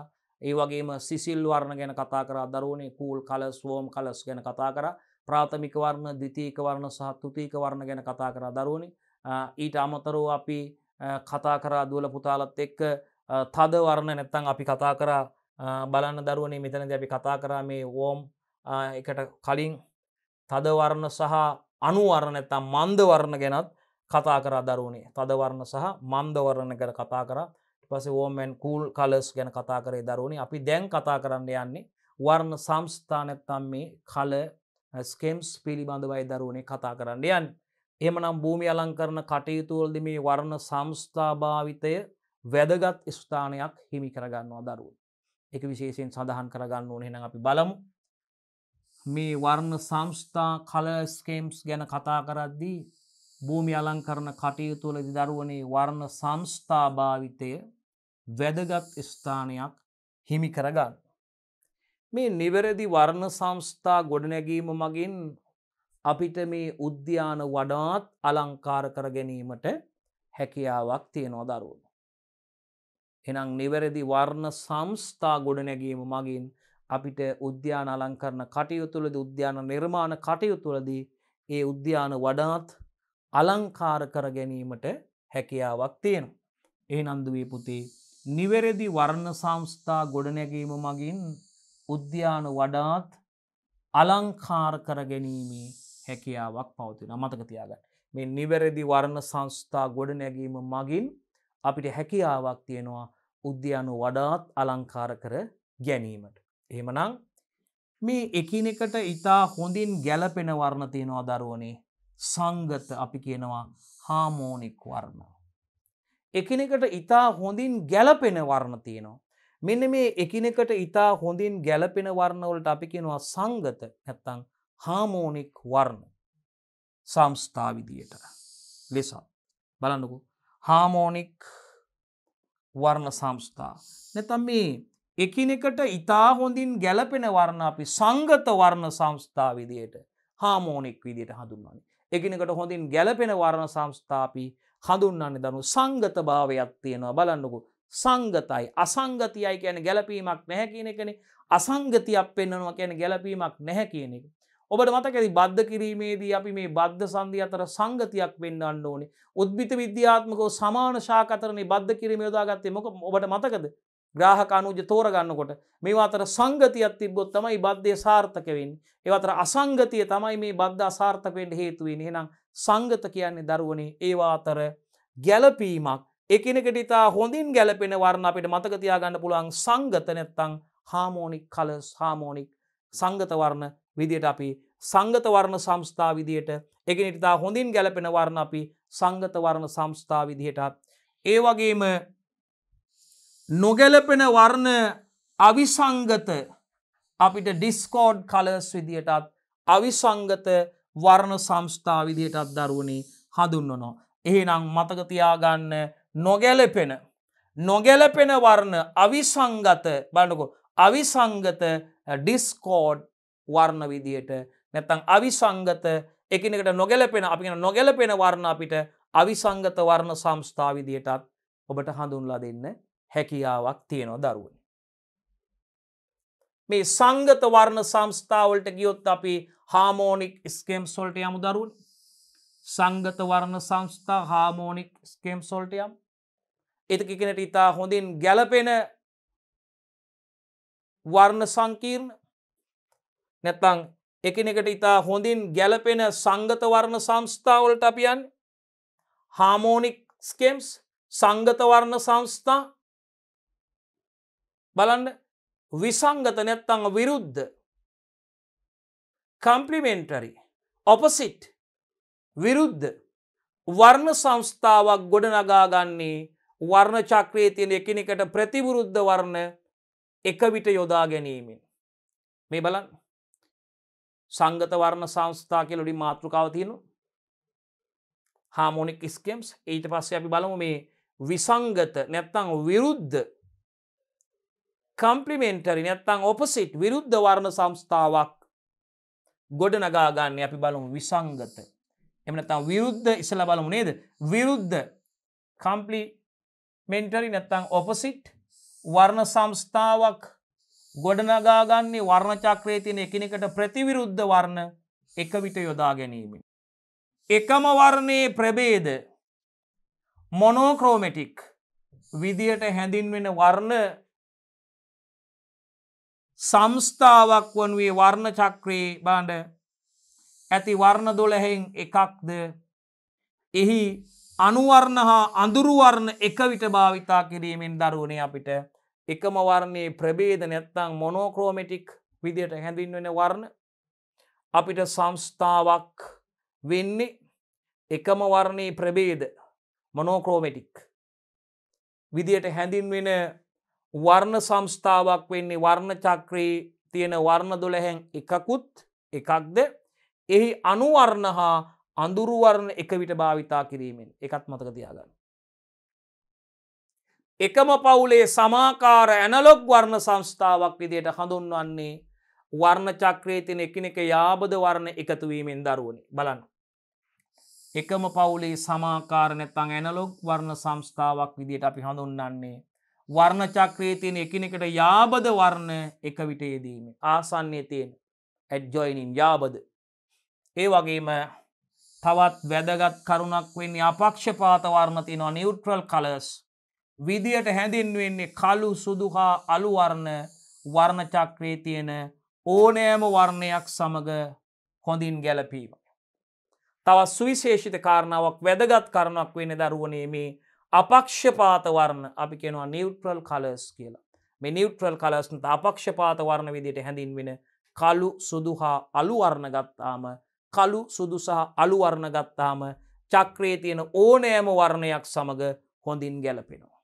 ඒ වගේම සිසිල් වර්ණ ගැන කතා කර දරුවනේ කූල් කල ස්වෝම් කලස් ගැන කතා කර ප්‍රාථමික වර්ණ දිතීක වර්ණ සහ තුතිීක වර්ණ ගැන කතා කර දරුවනි ඊට අමතරෝ අපි කතා කරා දුවල පුතාලත් එක්ක තද වර්ණ නැත්තං අපි කතා කරා බලන්න දරුවනේ මෙතනද අපි කතා කරා මේ ඕෝම් එකට කලින් තදවර්ණ සහ අනුවරණ ඇත්තම් මන්දවර්ණ ගැනත් කතා කර දරුණේ තදවර්ණ සහ මන්දවරණ කර කතා කර පස ෝමන් කූල් කලස් ගැන කතා කරේ දරුණනි අපි දැන් කතා කරන්න යන්නේ වර්ණ සම්ස්ථානත්තම් මේ කල ස්කෙම්ස් පිළිබඳවයි දරුවනේ කතා කරන්න යන් එමනම් භූමි අලංකරන කටයුතුවල්ද මේ වර්ණ සම්ස්ථාභාවිතය වැදගත් ස්ථානයක් හිමි කරගන්නවා දරුවන් එක විශේෂයෙන් සඳහන් කරගන්න ඕන හෙන අපි බලමු මේ වර්ණ සම්ස්ථා කල ස්කේම්ස් ගැන කතා කරද්දී භූමි අලංකරන කටයුතුවලදි දරුවනේ වර්ණ සම්ස්ථාභාවිතය වැදගත් ස්ථානයක් හිමි කරගන්න. මේ නිවැරදි වර්ණ සංස්ථා ගොඩනැගීම මගින් අපිට මේ උද්‍යාන වඩාත් අලංකාර කර ගැනීමට හැකියාවක් තියෙනවා දරුවුණු. එනම් නිවැරදි වර්ණ සංස්ථා ගොඩනැගීම මගින් අපිට උද්‍යාන අලංකරන කටයුතුළද උද්‍යාන නිර්මාණ කටයුතුළදී ඒ උද්‍යාන වඩාත් අලංකාර කර ගැනීමට හැකියාවක් තියෙනවා. ඒ නන්දුවී පුතේ නිවැරදි වර්ණ සංස්ථා ගොඩනැගීම මගින් උද්‍යාන වඩාත් අලංකාර කරගැනීමේ හැකියාවක් පවතින අමතකතියාගන්න මේ නිවැරදි වර්ණ සංස්ථා ගොඩනැගීම මගින් අපිට හැකියාවක් තියෙනවා උද්‍යානු වඩාත් අලංකාර කර ගැනීමට. එහෙමනම් මේ එකිනෙකට ඉතා හොඳින් ගැලපෙන වර්ණ තියෙනවා දරුවනේ සංගත අපි කියනවා හාමෝනික් වර්ණ. එකිනෙකට ඉතා හොඳින් ගැලපෙන වර්ණ තියෙනවා. මෙන්න මේ එකිනෙකට ඉතා හොඳින් ගැලපෙන වර්ණවලට අපි කෙනවා සංගත නැත්තං හාමෝනික් වර්ණ සම්ස්ථාවිදියට ලෙසා බලන්නකු හාමෝනික් වර්ණ සම්ස්ථා නැතම් මේ එකිනෙකට ඉතා හොඳින් ගැලපෙන වර්ණ අපි සංගත වර්ණ සංස්ථා විදියට හාමෝනෙක් විදියට හඳුන්වන්නේ. එකිනෙකට හොඳින් ගැලපෙන වර්ණ සංස්ථාපී හඳුන්නන්නේ දනු සංගත භාවයක් තියෙනවා බලන්නකු සංගතයි අසංගතියයි කියන ගැලපීමක් නැහැ කියන කෙනෙ අසංගතියක් පෙන්නවා කියන ගැලපීමක් නැහැ කියන එක. ඔබට මතකඇති බද්ධ කිරීමේදී අපි මේ බද්ධ සන්ධි අතර සංගතියක් වෙන්නන්න ඕනේ උද්භිත විද්‍යාත්මකෝ සමාන ශාකතරනේ බද්ධ කිරීම යොදාගත්තේ මොක ඔබට මතකද ග්‍රාහකානුජ තෝරගන්නකොට මේ අතර සංගතියක් තිබොත් තමයි බද්ධය සාර්ථකවෙන් ඒවතර අසංගතිය තමයි මේ බද්ධ සාර්ථකවෙන්ට හේතුවෙන් හෙනම් සංගත කියන්නේ දරුවනේ ඒවා අතර ගැලපීමක් එකනකට ඉතා හොඳින් ගැලපෙන වර්ණ අපිට මතකතියාගන්න පුළුවන් සංගත නැත්තං හාමෝනික් කල හාමෝනික් සංගත වර්ණ විදියට අපි සංගත වර්ණ සංස්ථා විදියට එකනිටතා හොඳින් ගැලපෙන වර්ණ අපි සංගත වර්ණ සංස්ථා විදිහටත් ඒ වගේම නොගැලපෙන වර්ණ අවිසංගත අපිට ඩිස්කෝඩ් කලස් විදියටත් අවිසංගත වර්ණ සම්ස්ථා විදියටත් දරුවනේ හඳුන්වනෝ. එහෙනම් මතකතියාගන්න නොගැලපෙන නොගැලපෙන වර්ණ අවිසංගත බලන්නකො අවිසංගත ඩිස්කෝඩ් වර්ණ විදියට නැත්තං අවිසංගත එකනකට නොගැලපෙන අපි නොගැලපෙන වර්ණ අපිට අවිසංගත වර්ණ සම්ස්ථාවිදියටත් ඔබට හඳුන්ලා දෙන්න හැකියාවක් තියෙනවා දරුවන. මේ සංගත වර්ණ සංස්ථාවලට ගියොත් අපි හාමෝනික් ස්කේම් සොල්ට යමු දරුන් සංගත වර්ණ සංස්ථා හාමෝනික් ස්කේම් සොල්ට යම් එතක කෙනට ඉතා හොඳින් ගැලපෙන වර්ණ සංකීර්ණ නැත්තං එකනෙකට ඉතා හොඳින් ගැලපෙන සංගත වර්ණ සංස්ථාවලට අපියන් හාමෝනික් ස්කේම්ස් සංගත වර්ණ සංස්ථා බලන්ඩ විසංගත නැත්තං විරුද්ධ කම්පලිමෙන්ටරි ඔපසිට් විරුද්ධ වර්ණ සංස්ථාවක් ගොඩනගාගන්නේ වර්ණ චක්‍රයේ තියෙන එකනිකට ප්‍රතිවුරුද්ධ වර්ණ එකවිට යොදා ගැනීමෙන්. මේ බලන් සංගත වර්ණ සංස්ථා කෙලොඩි මාතෘකාව තියෙනු හාමෝනික් ස්කම්ස් ඊට පස්සේ අපි බලමු මේ විසංගත නැත්තං විරුද්ධ කම්පලිමෙන්ටරි නැත්තං ඔපසිට් විරුද්ධ වර්ණ සංස්ථාවක් ගොඩනගාගන්න අපි බලමු විසංගත එමනතම් විරුද්ධ ඉසල බලමු නේද විරුද්ධ කම්පලිමෙන්ටරි නැත්තං ඔපසිට් වර්ණ සංස්ථාවක් ගොඩනගාගන්නේ වර්ණචක්‍රේතින එකනෙකට ප්‍රතිවිරුද්ධ වර්ණ එක විට යොදා ගැනීමෙන්. එකම වර්ණයේ ප්‍රබේද මොනෝක්‍රෝමෙටික් විදියට හැඳින්වෙන වර්ණ සංස්ථාවක් වනුවේ වර්ණ චක්‍රයේ බාණ්ඩ ඇති වර්ණ දොළහෙෙන් එකක්ද එහි අනුවර්ණ හා අඳුරුවර්ණ එක විට භාවිතා කිරීමෙන් දරුවනේ අපිට එකම වර්ණයේ ප්‍රබේද නැත්තං මොනෝක්‍රෝමටික් විදියට හැඳින් වෙන වර්ණ අපිට සංස්ථාවක් වෙන්නේ එකම වර්ණයේ ප්‍රබේද මොනෝක්‍රෝමටික් විදියට හැඳින් වෙන වර්ණ සංස්ථාවක් වෙන්නේ වර්ණචක්‍රී තියෙන වර්ණ දොළහැන් එකකුත් එකක්ද එහි අනුවර්ණ හා අඳුරුවර්ණ එක විට භාවිතා කිරීමෙන් එකත් මතක තියාගන්න. එකම පවුලේ සමාකාර ඇනලොක් වර්ණ සංස්ථාවක් විදියට හඳුන්වන්නේ වර්ණ චක්‍රේතින එකනෙක යාබද වර්ණ එකතුවීමෙන් දරුවනි බලන්න. එකම පවුලේ සමාකාර නැත්තං ඇනලොක් වර්ණ සංස්ථාවක් විදියට අපි හඳුන්නන්නේ වර්ණ චක්‍රයේ තියෙන එකිනෙකට යාබද වර්ණ එක විට යෙදීම ආසන්නේ තියෙන ඇඩ්ජොයිනින් යාබද ඒ වගේම තවත් වැදගත් කරුණක් වෙන්නේ අපක්ෂපාත වර්ණ තියෙනවා නිියුට්‍රල් කලස් විදියට හැඳින්වෙන්නේ කලු සුදුහා අලුවර්ණ වර්ණ චක්‍රයේ තියෙන ඕනෑම වර්ණයක් සමඟ හොඳින් ගැලපීම. තවත් සුවිශේෂිත කාරණාවක් වැදගත් කරුණක් වෙන දරුවනේ මේ අපක්ෂපාත වර්ණ අපි කෙනවා නිියවට්‍රල් කලස් කියලා මේ නිියවට්‍රල් කලස්නත අපක්ෂපාත වර්ණ විදියට හැඳින්වෙන කලු සුදු හා අලුවර්ණ ගත්තාම කලු සුදු සහ අලුවර්ණ ගත්තාම චක්‍රයේ තියෙන ඕනෑම වර්ණයක් සමඟ හොඳින් ගැලපෙනවා.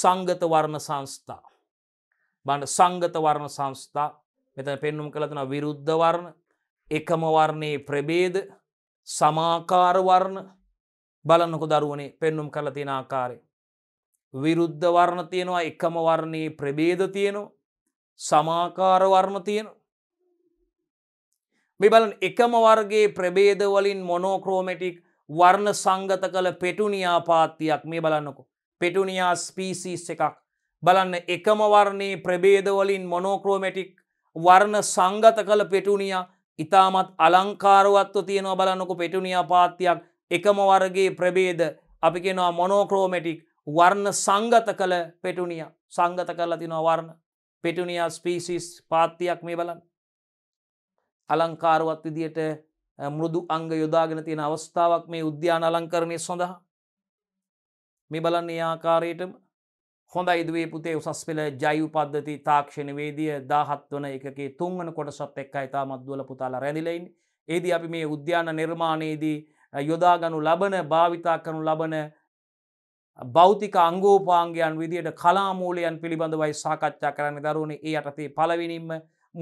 සංගත වර්ණ සංස්ථා බඩ සංගත වර්ණ සංස්ථා මෙතන පෙන්නුම් කළතුන විරුද්ධ වර්ණ එකම වර්ණයේ ප්‍රබේද සමාකාරවර්ණ බලන්නකො දරුවනේ පෙන්නුම් කළ තියෙන ආකාරය. විරුද්ධ වර්ණ තියෙනවා එකම වර්ණයේ ප්‍රබේද තියෙනවා සමාකාර වර්ණ තියෙන. මෙබලන් එකම වර්ගේ ප්‍රබේදවලින් මොනෝක්‍රෝමටික් වර්ණ සංගත කළ පෙටුනියා පාත්තියක් මේ බලන්නකො. පෙටුනියා ස්පීසිස් එකක් බලන්න එකම වර්ණයේ ප්‍රබේදවලින් මොනෝක්‍රෝමටික් වර්ණ සංගත කළ පෙටුනියා ඉතාමත් අලංකාරුවත්ව තියෙනවා බලන්නකු පෙටුනියා පාත්තියක් එකම වර්ගේ ප්‍රබේද අපි කෙනවා මොනෝක්‍රෝමටික් වර්ණ සංගත කළ පෙටුනිය සංගත කරලා තිනවා වර්ණ පෙටුනියා ස්පීසිස් පාත්තියක් මේ බලන් අලංකාරුවත් විදියට මුරුදු අංග යොදාගෙන තියෙන අවස්ථාවක් මේ උද්‍යාන අලංකරණය සොඳහා මේ බලන්නේ ආකාරයටම හොඳයිදුවේ පුතේ උසස් පෙළ ජයු පද්ධති තාක්ෂණවේදිය දාහත්වන එකේ තුන්වන කොටසත් එක් අයිතා මත්දුවල පුතාලා රැඳිලයින් ඒද අපි මේ උද්‍යාන නිර්මාණයේදී යොදාගනු ලබන භාවිතා කරනු ලබන බෞතික අංගෝපාංගයන් විදියට කලාමූලයන් පිළිබඳවයි සාකච්ඡා කරන්න දරුවනේ ඒ අටතේ පලවිනින්ම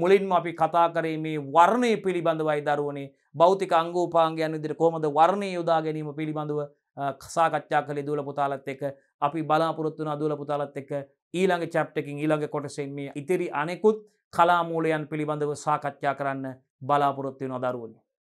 මුලින්ම අපි කතා කරේ මේ වර්ණය පිළිබඳවයි දරුවනේ බෞතික අංගෝපාංගයන් විදිට කොමද වර්ණය යොදා ගැනීම පිළිබඳව සාකච්ඡා කළ දුල පුතාලත් එක්ක අපි බලාපොරොත්තුන දුල පුතාලත් එක්ක ඊළඟ චැප්ටකින් ඊළඟ කොටසෙන් මේ ඉතිරි අනෙකුත් කලාමූලයන් පිළිබඳව සාකච්ඡා කරන්න බලාපොරොත්තුවෙන අදරුවනි